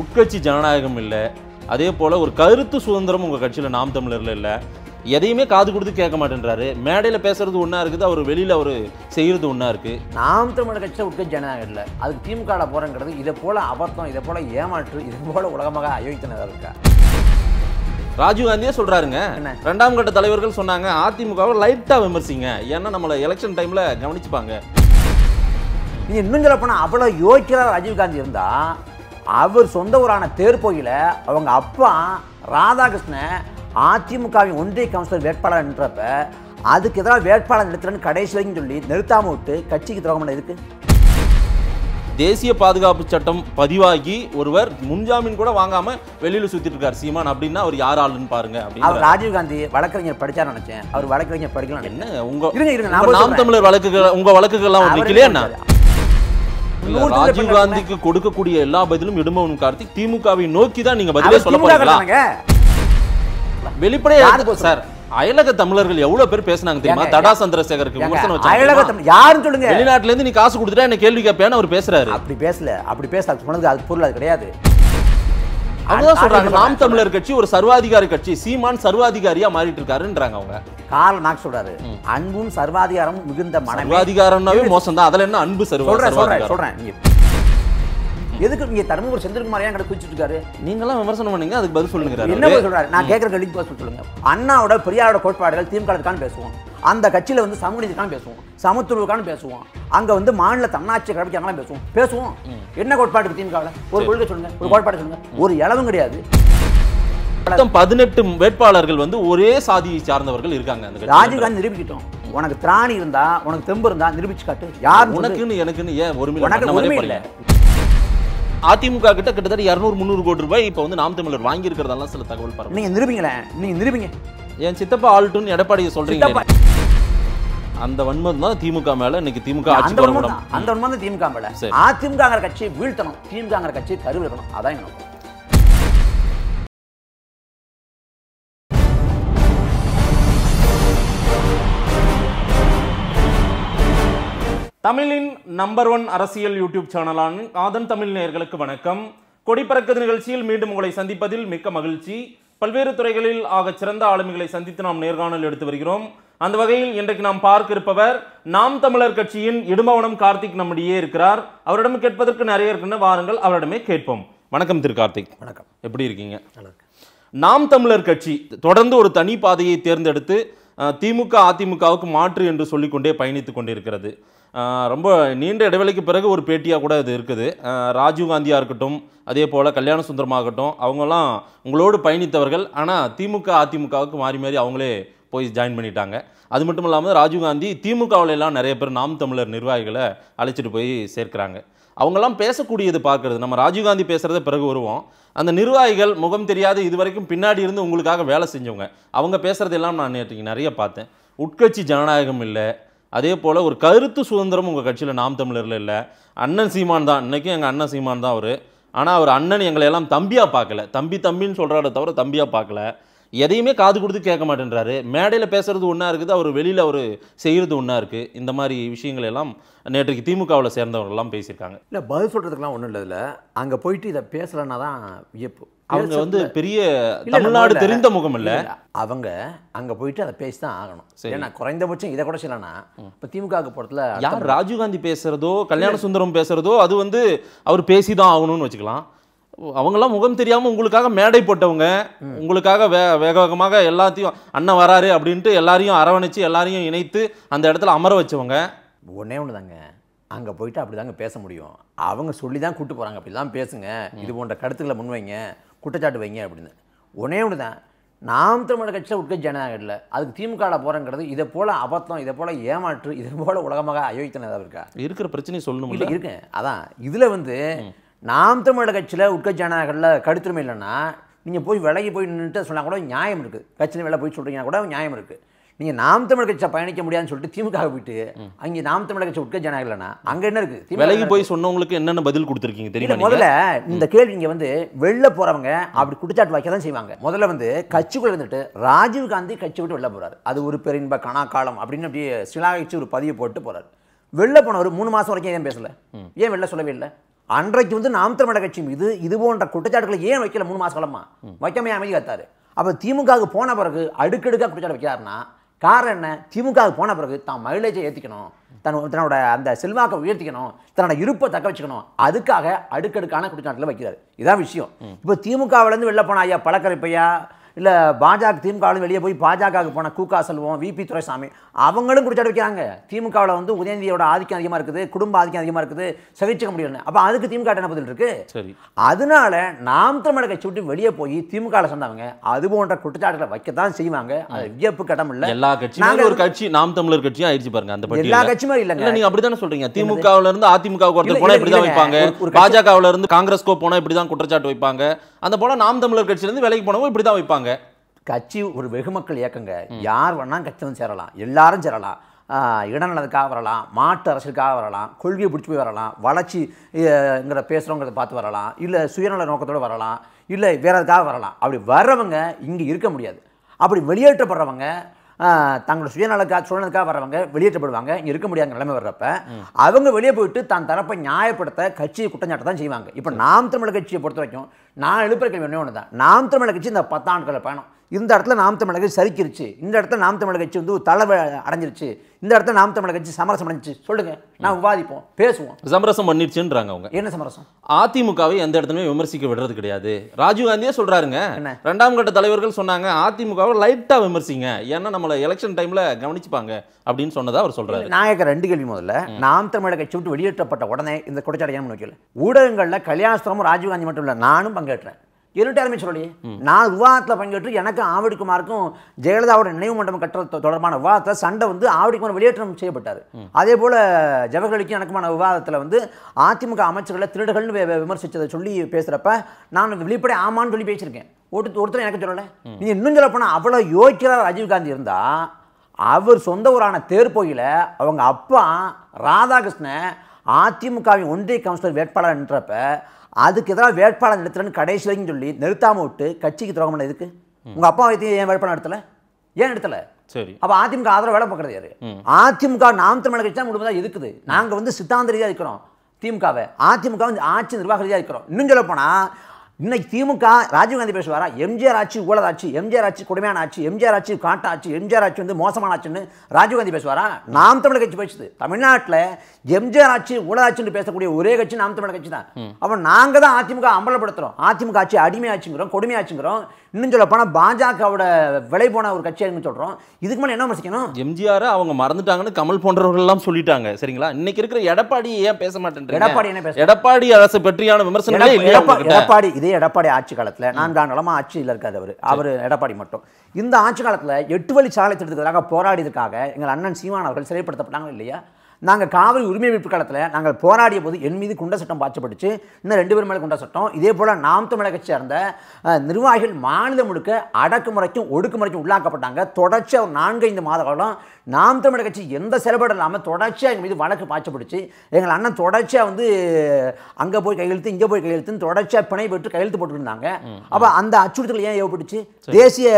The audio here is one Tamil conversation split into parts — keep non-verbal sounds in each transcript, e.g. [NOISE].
உட்கட்சி ஜனநாயகம் இல்லை அதே போல் ஒரு கருத்து சுதந்திரம் உங்கள் கட்சியில் நாம் தமிழரில் இல்லை எதையுமே காது கொடுத்து கேட்க மாட்டேன்றாரு மேடையில் பேசுறது ஒன்றா இருக்குது அவர் வெளியில் அவர் செய்கிறது ஒன்றா இருக்குது நாம் தமிழர் கட்சியில் உட்கட்சி ஜனநாயகம் இல்லை அதுக்கு திமுக போகிறேங்கிறது இதை போல் அபத்தம் இதை போல் ஏமாற்று இது போல் உலகமாக அயோக்கியனதாக இருக்கா காந்தியே சொல்றாருங்க ரெண்டாம் கட்ட தலைவர்கள் சொன்னாங்க அதிமுகவை லைட்டா விமர்சிங்க ஏன்னா நம்மள எலெக்ஷன் டைம்ல கவனிச்சுப்பாங்க நீங்க இன்னும் சொல்ல போனா அவ்வளவு யோசிக்கிறா காந்தி இருந்தா அவர் சொந்த ஊரான தேர்போயில் அவங்க அப்பா ராதாகிருஷ்ணன் அதிமுகவின் ஒன்றிய கவுன்சிலர் வேட்பாளர் என்றப்ப அதுக்கு எதிராக வேட்பாளர் நிறுத்துறேன்னு கடைசி வரைக்கும் சொல்லி நிறுத்தாமல் விட்டு கட்சிக்கு துரோகம் இருக்கு தேசிய பாதுகாப்பு சட்டம் பதிவாகி ஒருவர் முன்ஜாமீன் கூட வாங்காம வெளியில சுத்திட்டு இருக்காரு சீமான் அப்படின்னா அவர் யார் ஆளுன்னு பாருங்க அவர் ராஜீவ்காந்தி வழக்கறிஞர் படிச்சா நினைச்சேன் அவர் வழக்கறிஞர் படிக்கலாம் என்ன உங்க இருங்க இருங்க நாம் தமிழர் வழக்குகள் உங்க வழக்குகள்லாம் ஒன்று இல்லையா ராஜீவ் காந்திக்கு கொடுக்கக்கூடிய எல்லா பதிலும் இடும்பவன் கார்த்திக் திமுகவை நோக்கி தான் நீங்க பதிலே சொல்ல போறீங்களா வெளிப்படையா சார் அயலக தமிழர்கள் எவ்வளவு பேர் பேசினாங்க தெரியுமா தடா சந்திரசேகருக்கு விமர்சனம் வச்சாங்க யாரும் சொல்லுங்க வெளிநாட்டுல இருந்து நீ காசு கொடுத்துட்டா என்ன கேள்வி கேட்பேன்னு அவர் பேசுறாரு அப்படி பேசல அப்படி பேச சொன்னது அது பொருள் அது கிடையாது அவங்கதான் சொல்றாங்க நாம் தமிழர் கட்சி ஒரு சர்வாதிகார கட்சி சீமான் சர்வாதிகாரியா மாறிட்டு இருக்காருன்றாங்க அவங்க கால நாக் சொல்றாரு அன்பும் சர்வாதிகாரமும் மிகுந்த மனம் சர்வாதிகாரம்னாவே மோசம் தான் அதுல என்ன அன்பு சொல்றேன் சொல்றேன் எதுக்கு நீங்க தருமபுரி செந்தில்குமார் ஏன் குதிச்சிட்டு இருக்காரு நீங்களாம் விமர்சனம் பண்ணீங்க அதுக்கு பதில் சொல்லுங்க என்ன சொல்றாரு நான் கேட்கற கேள்விக்கு பதில் சொல்லுங்க அண்ணாவோட பெரியாரோட கோட்பாடுகள் திமுக பேசுவோம் அந்த கட்சியில வந்து சமூக நீதிக்கான பேசுவோம் சமத்துவக்கான பேசுவோம் அங்க வந்து மாநில தன்னாட்சி கடைபிடிக்காங்களாம் பேசுவோம் பேசுவோம் என்ன கோட்பாடு இருக்கு திமுகவில் ஒரு கொள்கை சொல்லுங்க ஒரு கோட்பாடு சொல்லுங்க ஒரு இளவும் கிடையாது பதினெட்டு வேட்பாளர்கள் வந்து ஒரே சாதியை சார்ந்தவர்கள் இருக்காங்க ராஜீவ்காந்தி நிரூபிக்கிட்டோம் உனக்கு திராணி இருந்தா உனக்கு தெம்பு இருந்தா நிரூபிச்சு காட்டு யார் உனக்குன்னு எனக்குன்னு ஏன் ஒரு உனக்கு உரிமை இல்லை அதிமுக கிட்ட கிட்டத்தட்ட இரநூறு முந்நூறு கோடி ரூபாய் இப்போ வந்து நாம் தமிழர் வாங்கி இருக்கிறதெல்லாம் சில தகவல் பாருங்க நீங்க நிரூபிங்களேன் நீங்க நிரூபிங்க என் சித்தப்பா ஆல்ட்டுன்னு எடப்பாடியை சொல்றீங்க அந்த வன்மம் தான் திமுக மேல இன்னைக்கு திமுக ஆட்சி அந்த வன்மம் தான் திமுக மேல அதிமுகங்கிற கட்சியை வீழ்த்தணும் திமுகங்கிற கட்சியை தருவிடணும் அதான் என்ன தமிழின் நம்பர் ஒன் அரசியல் யூடியூப் சேனலான காதன் தமிழ் நேயர்களுக்கு வணக்கம் கொடிப்பறக்குது நிகழ்ச்சியில் மீண்டும் உங்களை சந்திப்பதில் மிக்க மகிழ்ச்சி பல்வேறு துறைகளில் ஆக சிறந்த ஆளுமைகளை சந்தித்து நாம் நேர்காணல் எடுத்து வருகிறோம் அந்த வகையில் இன்றைக்கு நாம் பார்க்க இருப்பவர் நாம் தமிழர் கட்சியின் இடுமவனம் கார்த்திக் நம்முடையே இருக்கிறார் அவரிடம் கேட்பதற்கு நிறைய இருக்குன்னு வாருங்கள் அவரிடமே கேட்போம் வணக்கம் திரு கார்த்திக் வணக்கம் எப்படி இருக்கீங்க நாம் தமிழர் கட்சி தொடர்ந்து ஒரு தனி பாதையை தேர்ந்தெடுத்து திமுக அதிமுகவுக்கு மாற்று என்று சொல்லிக்கொண்டே பயணித்து கொண்டிருக்கிறது ரொம்ப நீண்ட இடைவெளிக்கு பிறகு ஒரு பேட்டியாக கூட இது இருக்குது ராஜீவ்காந்தியாக இருக்கட்டும் அதே போல் கல்யாண சுந்தரமாகட்டும் அவங்களாம் உங்களோடு பயணித்தவர்கள் ஆனால் திமுக அதிமுகவுக்கு மாறி மாறி அவங்களே போய் ஜாயின் பண்ணிட்டாங்க அது மட்டும் இல்லாமல் ராஜீவ்காந்தி எல்லாம் நிறைய பேர் நாம் தமிழர் நிர்வாகிகளை அழைச்சிட்டு போய் சேர்க்குறாங்க அவங்கெல்லாம் பேசக்கூடியது பார்க்கறது நம்ம ராஜீவ்காந்தி பேசுகிறத பிறகு வருவோம் அந்த நிர்வாகிகள் முகம் தெரியாது இது வரைக்கும் பின்னாடி இருந்து உங்களுக்காக வேலை செஞ்சவங்க அவங்க பேசுகிறதெல்லாம் நான் நேற்று நிறைய பார்த்தேன் உட்கட்சி ஜனநாயகம் இல்லை அதே போல் ஒரு கருத்து சுதந்திரம் உங்கள் கட்சியில் நாம் தமிழரில் இல்லை அண்ணன் சீமான் தான் இன்றைக்கும் எங்கள் அண்ணன் சீமான் தான் அவர் ஆனால் அவர் அண்ணன் எங்களை எல்லாம் தம்பியாக பார்க்கல தம்பி தம்பின்னு சொல்கிறாரே தவிர தம்பியாக பார்க்கல எதையுமே காது கொடுத்து கேட்க மாட்டேன்றாரு மேடையில் பேசுகிறது ஒன்றா இருக்குது அவர் வெளியில் அவர் செய்கிறது ஒன்றா இருக்குது இந்த மாதிரி விஷயங்கள் எல்லாம் நேற்றுக்கு திமுகவில் சேர்ந்தவர்கள்லாம் பேசியிருக்காங்க இல்லை பதில் சொல்கிறதுக்குலாம் ஒன்றும் இல்லை இல்லை அங்கே போயிட்டு இதை பேசலைன்னா தான் வியப்பு அவங்க வந்து பெரிய தமிழ்நாடு தெரிந்த முகம் இல்லை அவங்க அங்கே போயிட்டு அதை பேசி தான் ஆகணும் ஏன்னா குறைந்தபட்சம் இதை கூட சொல்லனா இப்போ திமுக படத்தில் யார் ராஜீவ்காந்தி பேசுகிறதோ கல்யாண சுந்தரம் பேசுகிறதோ அது வந்து அவர் பேசி தான் ஆகணும்னு வச்சுக்கலாம் அவங்கெல்லாம் முகம் தெரியாமல் உங்களுக்காக மேடை போட்டவங்க உங்களுக்காக வே வேக வேகமாக எல்லாத்தையும் அண்ணன் வராரு அப்படின்ட்டு எல்லாரையும் அரவணைச்சு எல்லாரையும் இணைத்து அந்த இடத்துல அமர வச்சவங்க ஒன்றே ஒன்று தாங்க அங்கே போயிட்டு அப்படி தாங்க பேச முடியும் அவங்க சொல்லி தான் கூப்பிட்டு போகிறாங்க தான் பேசுங்க இது போன்ற கருத்துக்களை முன்வைங்க குற்றச்சாட்டு வைங்க அப்படின்னு ஒன்றே ஒன்று தான் நாம் தமிழர் கட்சியில் உட்க இல்லை அதுக்கு திமுக போகிறங்கிறது இதை போல் அபத்தம் இதை போல் ஏமாற்று இதை போல் உலகமாக அயோக்கித்தனதாக இருக்கா இருக்கிற பிரச்சனையை சொல்லணும் இல்லை இருக்கேன் அதான் இதில் வந்து நாம் தமிழக கட்சியில் உட்கட்சியானவர்களில் கடுத்துரிமை இல்லைன்னா நீங்கள் போய் விலகி போய் நின்றுட்டு சொன்னால் கூட நியாயம் இருக்குது கட்சியில் வேலை போய் சொல்கிறீங்கன்னா கூட நியாயம் இருக்குது நீங்கள் நாம் தமிழ் கட்சியை பயணிக்க முடியாதுன்னு சொல்லிட்டு திமுக போயிட்டு அங்கே நாம் தமிழ் கட்சி உட்க இல்லைன்னா இல்லைனா அங்கே என்ன இருக்குது விலகி போய் சொன்னவங்களுக்கு என்னென்ன பதில் கொடுத்துருக்கீங்க தெரியும் முதல்ல இந்த கேள்வி இங்கே வந்து வெளில போகிறவங்க அப்படி குடிச்சாட்டு வைக்க தான் செய்வாங்க முதல்ல வந்து கட்சிக்குள்ள இருந்துட்டு ராஜீவ் கட்சி விட்டு வெளில போகிறார் அது ஒரு கணா கணாக்காலம் அப்படின்னு அப்படியே சிலாகிச்சு ஒரு பதிவு போட்டு போகிறார் வெளில போனவர் மூணு மாதம் வரைக்கும் ஏன் பேசலை ஏன் வெளில சொல்லவே இல்லை அன்றைக்கு வந்து நாம் தமிழக கட்சி மீது இது போன்ற குற்றச்சாட்டுகளை ஏன் வைக்கல மூணு மாச காலமா வைக்காமையே அமைதி காத்தாரு அப்போ திமுகவுக்கு போன பிறகு அடுக்கடுக்காக குற்றச்சாட்டு வைக்கிறாருன்னா காரணம் என்ன திமுகவுக்கு போன பிறகு தான் மைலேஜை ஏற்றிக்கணும் தன் தன்னோட அந்த செல்வாக்கை உயர்த்திக்கணும் தன்னோட இருப்பை தக்க வச்சுக்கணும் அதுக்காக அடுக்கடுக்கான குற்றச்சாட்டில் வைக்கிறார் இதான் விஷயம் இப்போ திமுகவிலேருந்து வெளில போனா ஐயா பழக்கரைப்பையா இல்லை பாஜக திமுகவிலும் வெளியே போய் பாஜகவுக்கு போன கூக்கா செல்வம் விபி துரைசாமி அவங்களும் குடிச்சாடு வைக்கிறாங்க திமுகவில் வந்து உதயநிதியோட ஆதிக்கம் அதிகமாக இருக்குது குடும்ப ஆதிக்கம் அதிகமாக இருக்குது சகிச்சுக்க முடியல அப்போ அதுக்கு திமுக என்ன பதில் இருக்கு சரி அதனால நாம் தமிழக கட்சி விட்டு வெளியே போய் திமுகவில் சொன்னவங்க அது போன்ற குற்றச்சாட்டுகளை வைக்கத்தான் செய்வாங்க அது வியப்பு கடம் இல்லை எல்லா கட்சியும் ஒரு கட்சி நாம் தமிழர் கட்சியும் ஆயிடுச்சு பாருங்க அந்த எல்லா கட்சியும் இல்லை நீங்க அப்படித்தானே சொல்றீங்க திமுகவுல இருந்து அதிமுக ஒருத்தர் இப்படி இப்படிதான் வைப்பாங்க பாஜகவுல இருந்து போனால் இப்படி இப்படிதான் குற்றச்சாட்டு வைப்பாங்க அந்த போல நாம் தமிழர் கட்சியில வேலைக்கு விலைக்கு போனவங்க இப்படிதான் வைப்பாங்க கட்சி ஒரு வெகுமக்கள் இயக்கங்க யார் வேணால் கட்சி வந்து சேரலாம் எல்லாரும் சேரலாம் இடநலத்துக்காக வரலாம் மாட்டு அரசுக்காக வரலாம் கொள்கையை பிடிச்சி போய் வரலாம் வளர்ச்சிங்கிற பேசுகிறோங்கிறத பார்த்து வரலாம் இல்லை சுயநல நோக்கத்தோடு வரலாம் இல்லை வேற எதுக்காக வரலாம் அப்படி வர்றவங்க இங்கே இருக்க முடியாது அப்படி வெளியேற்றப்படுறவங்க தங்களோட சுயநலக்காக சூழ்நிலைக்காக வரவங்க வெளியேற்றப்படுவாங்க இங்கே இருக்க முடியாத நிலைமை வர்றப்ப அவங்க வெளியே போயிட்டு தான் தரப்பை நியாயப்படுத்த கட்சியை குற்றஞ்சாட்டை தான் செய்வாங்க இப்போ நாம் தமிழக கட்சியை பொறுத்த வரைக்கும் நான் எழுப்புற கேள்வி ஒன்றே ஒன்று தான் நாம் தமிழக கட்சி இந்த பத்தாண்டுகளை பயணம் இந்த இடத்துல நாம் தமிழக கட்சி சரிக்கிருச்சு இந்த இடத்துல நாம் தமிழக கட்சி வந்து தலைவர் அடைஞ்சிருச்சு இந்த இடத்துல நாம் தமிழக கட்சி சமரசம் அடைஞ்சிச்சு சொல்லுங்க நான் விவாதிப்போம் பேசுவோம் சமரசம் பண்ணிருச்சுன்றாங்க அவங்க என்ன சமரசம் அதிமுகவை எந்த இடத்துலயும் விமர்சிக்க விடுறது கிடையாது ராஜீவ்காந்தியே சொல்றாருங்க ரெண்டாம் கட்ட தலைவர்கள் சொன்னாங்க அதிமுகவை லைட்டா விமர்சிங்க ஏன்னா நம்மள எலெக்ஷன் டைம்ல கவனிச்சுப்பாங்க அப்படின்னு சொன்னதா அவர் சொல்றாரு நான் கேட்க ரெண்டு கேள்வி முதல்ல நாம் தமிழக கட்சி விட்டு வெளியேற்றப்பட்ட உடனே இந்த குற்றச்சாட்டு ஏன் வைக்கல ஊடகங்கள்ல கல்யாணஸ்தரமும் ராஜீவ்காந்தி மட்டும் இல்லை நானும் பங்கேற்றேன் இருட்டாருமே சொல்லலையே நான் விவாதத்தில் பங்கேற்று எனக்கும் ஆவடிக்குமாருக்கும் ஜெயலலிதாவோட நினைவு மண்டபம் கட்டுறது தொடர்பான விவாதத்தில் சண்டை வந்து ஆவடிக்குமார் வெளியேற்றம் செய்யப்பட்டார் அதே போல் ஜவஹர்லிக்கும் எனக்குமான விவாதத்தில் வந்து அதிமுக அமைச்சர்களை திருடர்கள்னு விமர்சித்ததை சொல்லி பேசுகிறப்ப நான் வெளிப்படை ஆமான்னு சொல்லி பேசியிருக்கேன் ஒருத்தர் ஒருத்தர் எனக்கு சொல்லலை நீங்கள் இன்னும் சொல்ல போனால் அவ்வளோ யோசிக்கிறார் ராஜீவ்காந்தி இருந்தால் அவர் சொந்த ஊரான தேர்போயில் அவங்க அப்பா ராதாகிருஷ்ணன் அதிமுகவின் ஒன்றிய கவுன்சிலர் வேட்பாளர் என்றப்ப அதுக்கு எதிராக வேட்பாளர் நிறுத்துறேன்னு கடைசி வரைக்கும் சொல்லி நிறுத்தாமல் விட்டு கட்சிக்கு துரோகம் பண்ண எதுக்கு உங்கள் அப்பா வைத்தியம் ஏன் வேட்பாளர் நடத்தலை ஏன் எடுத்தல சரி அப்போ அதிமுக ஆதரவு வேலை பார்க்குறது யாரு அதிமுக நாம் தமிழக கட்சி தான் தான் இருக்குது நாங்கள் வந்து சித்தாந்த இருக்கிறோம் திமுகவை அதிமுக வந்து ஆட்சி நிர்வாக இருக்கிறோம் இன்னும் சொல்ல போனால் இன்னைக்கு திமுக ராஜீவ்காந்தி பேசுவாரா எம்ஜிஆர் ஆட்சி ஊழல் ஆட்சி எம்ஜிஆர் ஆட்சி கொடுமையான ஆட்சி எம்ஜிஆர் ஆட்சி காட்டாட்சி எம்ஜிஆர் ஆட்சி வந்து மோசமான ஆட்சின்னு ராஜீவ்காந்தி பேசுவாரா நாம் தமிழ் கட்சி பேசுது தமிழ்நாட்டில் எம்ஜிஆர் ஆட்சி ஊழல் ஆட்சின்னு பேசக்கூடிய ஒரே கட்சி நாம் தமிழ் கட்சி தான் அப்போ நாங்கள் தான் அதிமுக அம்பலப்படுத்துகிறோம் அதிமுக ஆட்சி அடிமை ஆட்சிங்கிறோம் கொடுமை ஆட்சிங்கிறோம் இன்னும் சொல்ல போனால் பாஜகவோட விலை போன ஒரு கட்சியாருன்னு சொல்கிறோம் இதுக்கு மேலே என்ன விமர்சிக்கணும் எம்ஜிஆர் அவங்க மறந்துட்டாங்கன்னு கமல் போன்றவர்கள்லாம் சொல்லிட்டாங்க சரிங்களா இன்னைக்கு இருக்கிற எடப்பாடி ஏன் பேச மாட்டேன் எடப்பாடி என்ன பேச எடப்பாடி அரசு பற்றியான விமர்சனம் எடப்பாடி இதே எடப்பாடி ஆட்சி காலத்தில் நான்காம் நிலமாக ஆட்சியில் இருக்காது அவர் அவர் எடப்பாடி மட்டும் இந்த ஆட்சி காலத்தில் எட்டு வழி சாலை திட்டத்துக்காக போராடியதுக்காக எங்கள் அண்ணன் சீமான் அவர்கள் சிறைப்படுத்தப்பட்டாங்க இல்லையா நாங்கள் காவிரி உரிமை மீட்பு காலத்தில் நாங்கள் போராடிய போது என் மீது குண்ட சட்டம் பாய்ச்சப்பட்டுச்சு இன்னும் ரெண்டு பேர் மேலே குண்ட சட்டம் இதே போல் நாம் தமிழக சேர்ந்த நிர்வாகிகள் மாநிலம் முழுக்க அடக்குமுறைக்கும் ஒடுக்குமுறைக்கும் உள்ளாக்கப்பட்டாங்க தொடர்ச்சி ஒரு நான்கைந்து மாத காலம் நாம் தமிழர் கட்சி எந்த செயல்பாடு இல்லாமல் தொடர்ச்சியாக எங்கள் மீது வழக்கு பாய்ச்சப்படுச்சு எங்கள் அண்ணன் தொடர்ச்சியாக வந்து அங்கே போய் கையெழுத்து இங்கே போய் கையெழுத்துன்னு தொடர்ச்சியாக பிணை பெற்று கையெழுத்து போட்டுருந்தாங்க அப்போ அந்த அச்சுறுத்தல் ஏன் ஏற்பட்டுச்சு தேசிய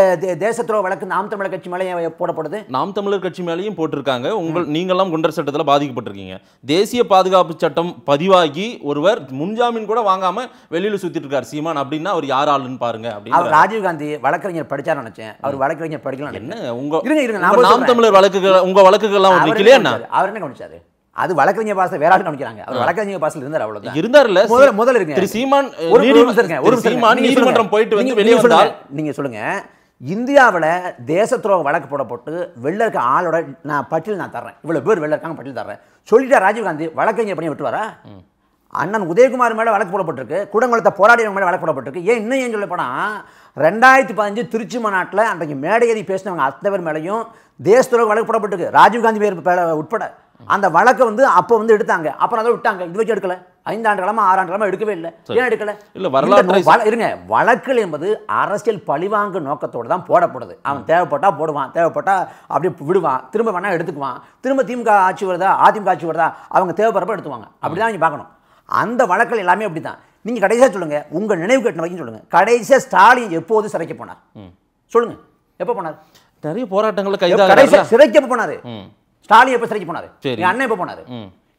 தேசத்துறவு வழக்கு நாம் தமிழர் கட்சி மேலே ஏன் போடப்படுது நாம் தமிழர் கட்சி மேலேயும் போட்டிருக்காங்க உங்கள் நீங்களாம் குண்டர் சட்டத்தில் பாதிக்கப்பட்டிருக்கீங்க தேசிய பாதுகாப்பு சட்டம் பதிவாகி ஒருவர் முன்ஜாமீன் கூட வாங்காமல் வெளியில் சுற்றிட்டு இருக்கார் சீமான் அப்படின்னா அவர் யார் ஆளுன்னு பாருங்க அப்படின்னு ராஜீவ்காந்தி வழக்கறிஞர் படிச்சார் நினைச்சேன் அவர் வழக்கறிஞர் படிக்கலாம் என்ன உங்க இருங்க இருங்க நாம் தமிழர் வழக்கு வழக்குகள் உங்கள் வழக்குகள்லாம் அவர் அவர் என்ன கவனிச்சாரு அது வழக்கறிஞர் பாச வேற ஆள் கவனிக்கிறாங்க அவர் வழக்கறிஞர் பாசல் இருந்தார் அவ்வளவு இருந்தார்ல முதல்ல முதல்ல இருக்கு திரு சீமான் ஒரு நிமிஷம் இருக்கேன் ஒரு சீமான் நீதிமன்றம் போயிட்டு வந்து வெளியே வந்தால் நீங்க சொல்லுங்க இந்தியாவில் தேச துரோக வழக்கு போடப்பட்டு வெளில இருக்க ஆளோட நான் பட்டியல் நான் தர்றேன் இவ்வளோ பேர் வெளில இருக்காங்க பட்டியல் தர்றேன் சொல்லிட்டா ராஜீவ்காந்தி வழக்கறிஞர் பண்ணி விட்டுவாரா அண்ணன் உதயகுமார் மேலே வழக்கு போடப்பட்டிருக்கு கூடங்குளத்தை போராடியவங்க மேலே வழக்கு போடப்பட்டிருக்கு ஏன் இன்னும் ஏன் சொல்லப்போனால் ரெண்டாயிரத்தி பதினஞ்சு திருச்சி மாநாட்டில் அன்றைக்கு மேடையேறி பேசினவங்க அத்தனை பேர் மேலேயும் தேசத்துறை வழக்கு போடப்பட்டிருக்கு ராஜீவ்காந்தி பேர் உட்பட அந்த வழக்கை வந்து அப்போ வந்து எடுத்தாங்க அப்புறம் அதை விட்டாங்க இது வச்சு எடுக்கல ஐந்தாண்டு காலமா ஆறாண்டு கிழமை எடுக்கவே இல்லை ஏன் எடுக்கல இல்லை வரலாறு இருங்க வழக்குகள் என்பது அரசியல் பழிவாங்கு நோக்கத்தோடு தான் போடப்படுது அவன் தேவைப்பட்டா போடுவான் தேவைப்பட்டா அப்படியே விடுவான் திரும்ப வேணா எடுத்துக்குவான் திரும்ப திமுக ஆட்சி வருதா அதிமுக ஆட்சி வருதா அவங்க தேவைப்படுறப்ப எடுத்துவாங்க அப்படிதான் நீங்கள் பார்க்கணும் அந்த வழக்கில் எல்லாமே அப்படி தான் நீங்கள் கடைசியாக சொல்லுங்கள் உங்கள் நினைவு கட்டின வரைக்கும் சொல்லுங்கள் கடைசியாக ஸ்டாலின் எப்போது சிறைக்க போனார் சொல்லுங்கள் எப்போ போனார் நிறைய போராட்டங்கள் கடைசியாக சிறைக்கு எப்போ போனார் ஸ்டாலின் எப்போ சிறைக்கு போனார் எங்கள் அண்ணன் எப்போ போனார்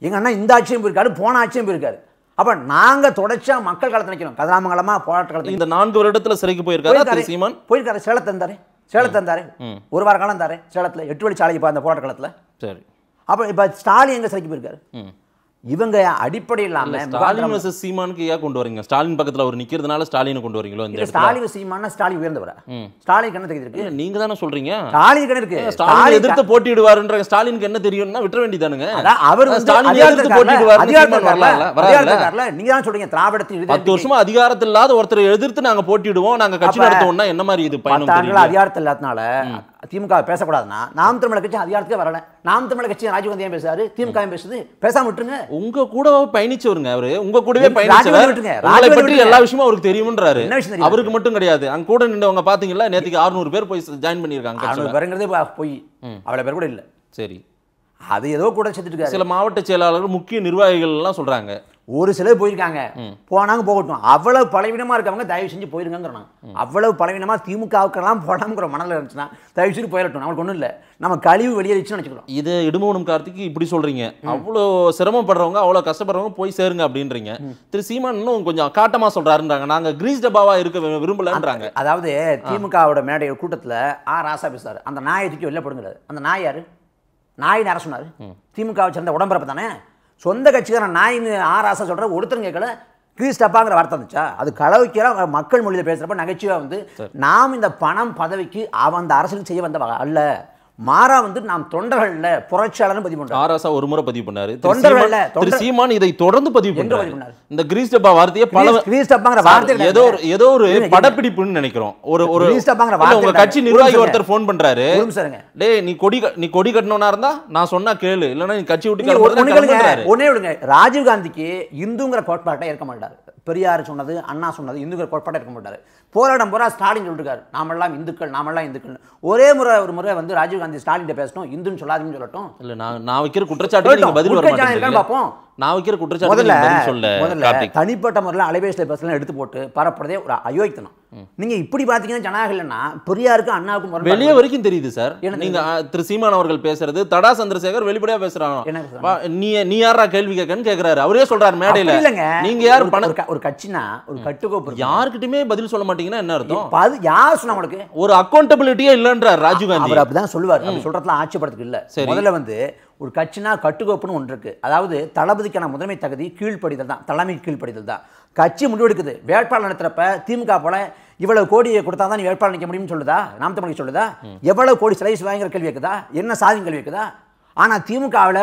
எங்கள் அண்ணன் இந்த ஆட்சியும் போயிருக்காரு போன ஆட்சியும் போயிருக்காரு அப்போ நாங்கள் தொடர்ச்சியாக மக்கள் காலத்தை நினைக்கணும் கதிராமங்கலமாக போராட்ட இந்த நான்கு வருடத்தில் சிறைக்கு போயிருக்காரு சீமான் போயிருக்காரு சேலத்தை இருந்தார் சேலத்தை இருந்தார் ஒரு வார காலம் இருந்தார் சேலத்தில் எட்டு வழி சாலைக்கு அந்த போராட்ட காலத்தில் சரி அப்போ இப்போ ஸ்டாலின் எங்கே சிறைக்கு போயிருக்காரு இவங்க அடிப்படை இல்லாம ஸ்டாலின் வர்சஸ் சீமானுக்கு ஏன் கொண்டு வரீங்க ஸ்டாலின் பக்கத்துல அவர் நிக்கிறதுனால ஸ்டாலின் கொண்டு வரீங்களோ இந்த ஸ்டாலின் சீமான ஸ்டாலின் உயர்ந்தவர ஸ்டாலின் கண்ணு தெரியுது நீங்க தானே சொல்றீங்க ஸ்டாலின் கண்ணு இருக்கு ஸ்டாலின் எதிர்த்து போட்டிடுவாருன்ற ஸ்டாலினுக்கு என்ன தெரியும்னா விட்ட வேண்டியதானுங்க அவர் ஸ்டாலின் எதிர்த்து போட்டிடுவாரு வரல நீங்க தான் சொல்றீங்க திராவிடத்தில் பத்து வருஷமா அதிகாரத்தில் இல்லாத ஒருத்தர் எதிர்த்து நாங்க போட்டிடுவோம் நாங்க கட்சி நடத்துவோம்னா என்ன மாதிரி இது பயணம் அதிகாரத்தில் இல்லாதனால திமுக பேசக்கூடாதுன்னா நாம் தமிழக கட்சி அதிகாரத்துக்கே வரல நாம் தமிழக கட்சி ராஜீவ்காந்தி ஏன் பேசுறாரு திமுக பேசுது பேச விட்டுருங்க உங்க கூட பயணிச்சவருங்க அவரு உங்க கூடவே பயணிச்சவர் எல்லா விஷயமும் அவருக்கு தெரியும்ன்றாரு அவருக்கு மட்டும் கிடையாது அங்க கூட நின்றவங்க பாத்தீங்களா நேற்றுக்கு அறுநூறு பேர் போய் ஜாயின் பண்ணியிருக்காங்க அறுநூறு பேருங்கிறதே போய் அவ்வளவு பேர் கூட இல்லை சரி அது ஏதோ கூட செஞ்சுட்டு சில மாவட்ட செயலாளர்கள் முக்கிய நிர்வாகிகள் எல்லாம் சொல்றாங்க ஒரு சிலர் போயிருக்காங்க போனாங்க போகட்டும் அவ்வளவு பலவீனமாக இருக்கவங்க தயவு செஞ்சு போயிருங்கிறோம் அவ்வளவு பலவீனமாக திமுகவுக்கெல்லாம் போடாமங்கிற மனதில் இருந்துச்சுன்னா தயவு செஞ்சு போயிடட்டும் நம்மளுக்கு ஒன்றும் இல்லை நம்ம கழிவு வெளியேறிச்சுன்னு நினச்சிக்கிறோம் இது இடுமோனும் கார்த்திக்கு இப்படி சொல்கிறீங்க அவ்வளோ சிரமப்படுறவங்க அவ்வளோ கஷ்டப்படுறவங்க போய் சேருங்க அப்படின்றீங்க திரு சீமான் இன்னும் கொஞ்சம் காட்டமாக சொல்கிறாருன்றாங்க நாங்கள் கிரீஸ் டப்பாவாக இருக்க விரும்பலன்றாங்க அதாவது திமுகவோட மேடைய கூட்டத்தில் ஆ ராசா பேசுறாரு அந்த நாயை தூக்கி வெளில அந்த நாய் யார் நாயின்னு யாரை சொன்னார் திமுகவை சேர்ந்த உடம்பரப்பு தானே சொந்த கட்சிக்காரன் நாயின்னு ஆர் ஆசை சொல்கிற ஒருத்தர் கேட்கல கிறிஸ்டப்பாங்கிற வார்த்தை இருந்துச்சா அது கலவைக்கெல்லாம் மக்கள் மொழியில் பேசுகிறப்ப நகைச்சுவாக வந்து நாம் இந்த பணம் பதவிக்கு அவன் அந்த அரசுக்கு செய்ய வந்த அல்ல மாறா வந்து நாம் தொண்டர்கள்ல புரட்சியாளர் பதிவு பண்ணார் ஆராசா ஒரு முறை பதிவு பண்ணாரு தொண்டர்கள்ல திரு சீமான் இதை தொடர்ந்து பதிவு பண்ணாரு இந்த கிரீஸ் டப்பா வார்த்தையை பல கிரீஸ் டப்பாங்கிற வார்த்தை ஏதோ ஒரு ஏதோ ஒரு படப்பிடிப்புன்னு நினைக்கிறோம் ஒரு ஒரு கிரீஸ் டப்பாங்கிற வார்த்தை உங்க கட்சி நிர்வாகி ஒருத்தர் ஃபோன் பண்றாரு டேய் நீ கொடி நீ கொடி கட்டணும்னா இருந்தா நான் சொன்னா கேளு இல்லனா நீ கட்சி விட்டு கிளம்புறாரு ஒண்ணே விடுங்க ராஜீவ் காந்திக்கு இந்துங்கிற கோட்பாட்டை இருக்க மாட்டார் பெரியார் சொன்னது அண்ணா சொன்னது இந்துங்கிற கோட்பாட்டை இருக்க மாட்டார் போராடம் போரா ஸ்டாலின் சொல்லிருக்காரு நாமெல்லாம் இந்துக்கள் நாமெல்லாம் இந்துக்கள் ஒரே முறை ஒரு முறை வந்து ராஜீவ்காந்தி ஸ்டாலின் பேசணும் இந்துன்னு சொல்லாதீங்கன்னு சொல்லட்டும் இல்லை நான் நான் வைக்கிற குற்றச்சாட்டு பதில் பார்ப்போம் நான் வைக்கிற குற்றச்சாட்டு முதல்ல தனிப்பட்ட முறையில் அலைபேசியில் பேசலாம் எடுத்து போட்டு பரப்புறதே ஒரு அயோக்கியத்தனம் நீங்கள் இப்படி பார்த்தீங்கன்னா ஜனநாயகம் இல்லைன்னா பெரியாருக்கும் அண்ணாவுக்கும் வெளியே வரைக்கும் தெரியுது சார் நீங்கள் திரு சீமான் அவர்கள் பேசுறது தடா சந்திரசேகர் வெளிப்படையாக பேசுகிறாங்க நீ நீ யாரா கேள்வி கேட்கன்னு கேட்குறாரு அவரே சொல்றாரு மேடையில் இல்லைங்க நீங்கள் யார் பணம் ஒரு கட்சினா ஒரு கட்டுக்கோப்பு யாருக்கிட்டுமே பதில் சொல்ல மாட்டீங்கன்னா என்ன அர்த்தம் அது யார் சொன்னா உங்களுக்கு ஒரு அக்கௌண்டபிலிட்டியே இல்லைன்றார் ராஜீவ்காந்தி அவர் அப்படிதான் சொல்லுவார் சொல்றதுலாம் சொல்கிறதுலாம் இல்லை சரி முதல்ல வந்து ஒரு கட்சினா கட்டுக்கோப்புன்னு ஒன்று இருக்குது அதாவது தளபதிக்கான முதன்மை தகுதி கீழ்ப்படிதல் தான் தலைமை கீழ்ப்படிதல் தான் கட்சி முடிவெடுக்குது வேட்பாளர் நடத்துறப்ப திமுக போல இவ்வளவு கோடியை கொடுத்தா தான் நீ வேட்பாளர் நிற்க முடியும்னு சொல்லுதா நாம் தமிழுக்கு சொல்லுதா எவ்வளவு கோடி சிலை செய்வாங்கிற கேள்வி இருக்குதா என்ன சாதியும் கேள்வி இருக்குதா ஆனால் திமுகவில்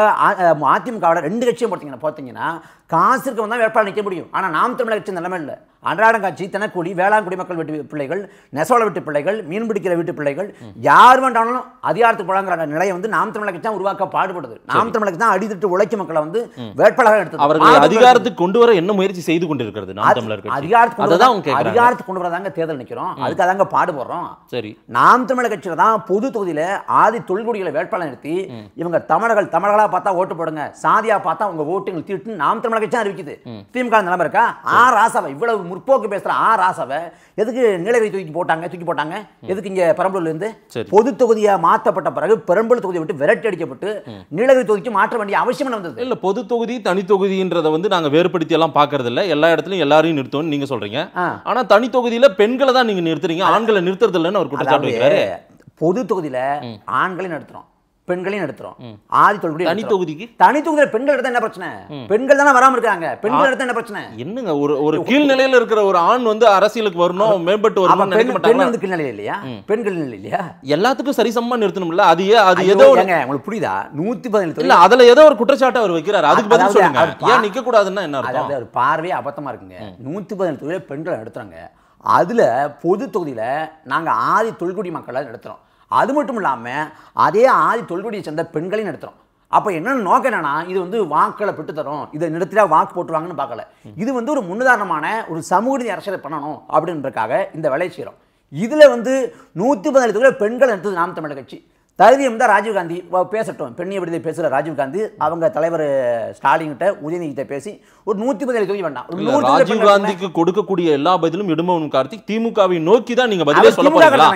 அதிமுகவில் ரெண்டு கட்சியும் பார்த்தீங்கன்னா பார்த்தீங்கன்னா காசு இருக்கவங்க தான் வேட்பாளர் நிற்க முடியும் ஆனால் நாம் தமிழக கட்சி நிலைமை இல்லை அன்றாடங்காட்சி தினக்கூலி வேளாண் குடிமக்கள் வீட்டு பிள்ளைகள் நெசோல வீட்டு பிள்ளைகள் மீன் பிடிக்கிற வீட்டு பிள்ளைகள் யார் வேண்டாலும் அதிகாரத்துக்கு போலாங்கிற நிலையை வந்து நாம் தமிழக தான் உருவாக்க பாடுபடுது நாம் தமிழக தான் அடித்தட்டு உழைக்கும் மக்களை வந்து வேட்பாளராக எடுத்து அவர்கள் அதிகாரத்துக்கு கொண்டு வர என்ன முயற்சி செய்து கொண்டிருக்கிறது இருக்கிறது நாம் தமிழர் அதிகாரத்துக்கு அதிகாரத்துக்கு கொண்டு வரதாங்க தேர்தல் நிற்கிறோம் அதுக்காக தாங்க பாடுபடுறோம் சரி நாம் தமிழக கட்சியில தான் பொது தொகுதியில ஆதி தொல்குடிகளை வேட்பாளர் நிறுத்தி இவங்க தமிழர்கள் தமிழர்களா பார்த்தா ஓட்டு போடுங்க சாதியா பார்த்தா உங்க ஓட்டுகள் தீட்டு நாம் தமிழக கட்சி அறிவிக்குது திமுக நிலைமை இருக்கா ஆ ராசாவை இவ்வளவு முற்போக்கு பேசுகிற ஆ ராசாவை எதுக்கு நீலகிரி தூக்கி போட்டாங்க தூக்கி போட்டாங்க எதுக்கு இங்கே பெரம்பலூர்லேருந்து பொது தொகுதியாக மாற்றப்பட்ட பிறகு பெரம்பலூர் தொகுதியை விட்டு விரட்டி அடிக்கப்பட்டு நிலவை தொகுதிக்கு மாற்ற வேண்டிய அவசியம் வந்தது இல்லை பொது தொகுதி தனி தொகுதின்றதை வந்து நாங்கள் வேறுபடுத்தி எல்லாம் பார்க்கறது இல்லை எல்லா இடத்துலையும் எல்லாரையும் நிறுத்தணும் நீங்கள் சொல்கிறீங்க ஆனால் தனி தொகுதியில் பெண்களை தான் நீங்கள் நிறுத்துறீங்க ஆண்களை நிறுத்துறது இல்லைன்னு அவர் குற்றச்சாட்டு பொது தொகுதியில் ஆண்களை நடத்துகிறோம் பெண்களையும் நடத்துறோம் ஆதி தொல்குடி தனி தொகுதிக்கு தனி தொகுதியில் பெண்கள் எடுத்தா என்ன பிரச்சனை பெண்கள் தானே வராம இருக்காங்க பெண்கள் எடுத்தா என்ன பிரச்சனை என்னங்க ஒரு ஒரு கீழ்நிலையில இருக்கிற ஒரு ஆண் வந்து அரசியலுக்கு வரணும் மேம்பட்டு வரணும் நினைக்க மாட்டாங்க வந்து கீழ்நிலையில இல்லையா பெண்கள் நிலை இல்லையா எல்லாத்துக்கும் சரிசமமா நிறுத்தணும்ல அது அது ஏதோ உங்களுக்கு புரியுதா நூத்தி பதினெட்டு இல்ல அதுல ஏதோ ஒரு குற்றச்சாட்டு அவர் வைக்கிறாரு அதுக்கு பதில் சொல்லுங்க ஏன் நிக்க கூடாதுன்னா என்ன அதாவது ஒரு பார்வையே அபத்தமா இருக்குங்க நூத்தி பதினெட்டு பெண்கள் நடத்துறாங்க அதுல பொது தொகுதியில நாங்க ஆதி தொல்குடி மக்களை நடத்துறோம் அது மட்டும் இல்லாமல் அதே ஆதி தொல்குடியை சேர்ந்த பெண்களையும் நடத்துகிறோம் அப்போ என்னென்ன நோக்கம் என்னென்னா இது வந்து வாக்களை பெற்று தரும் இதை நிறுத்தில வாக்கு போட்டுருவாங்கன்னு பார்க்கல இது வந்து ஒரு முன்னுதாரணமான ஒரு சமூக நீதி அரசியலை பண்ணணும் அப்படின்றக்காக இந்த வேலையை செய்கிறோம் இதில் வந்து நூற்றி பதினெட்டு பெண்கள் எடுத்தது நாம் தமிழக கட்சி தைரியம் தான் ராஜீவ்காந்தி பேசட்டும் பெண்ணை விடுதலை பேசுகிற ராஜீவ்காந்தி அவங்க தலைவர் ஸ்டாலின் ஸ்டாலின்கிட்ட உதயநிதிகிட்ட பேசி ஒரு நூத்தி பதினேழு தொகுதி வேண்டாம் ராஜீவ்காந்திக்கு கொடுக்கக்கூடிய எல்லா பதிலும் இடுமவன் கார்த்தி திமுகவை நோக்கி தான் நீங்க பதிலே சொல்ல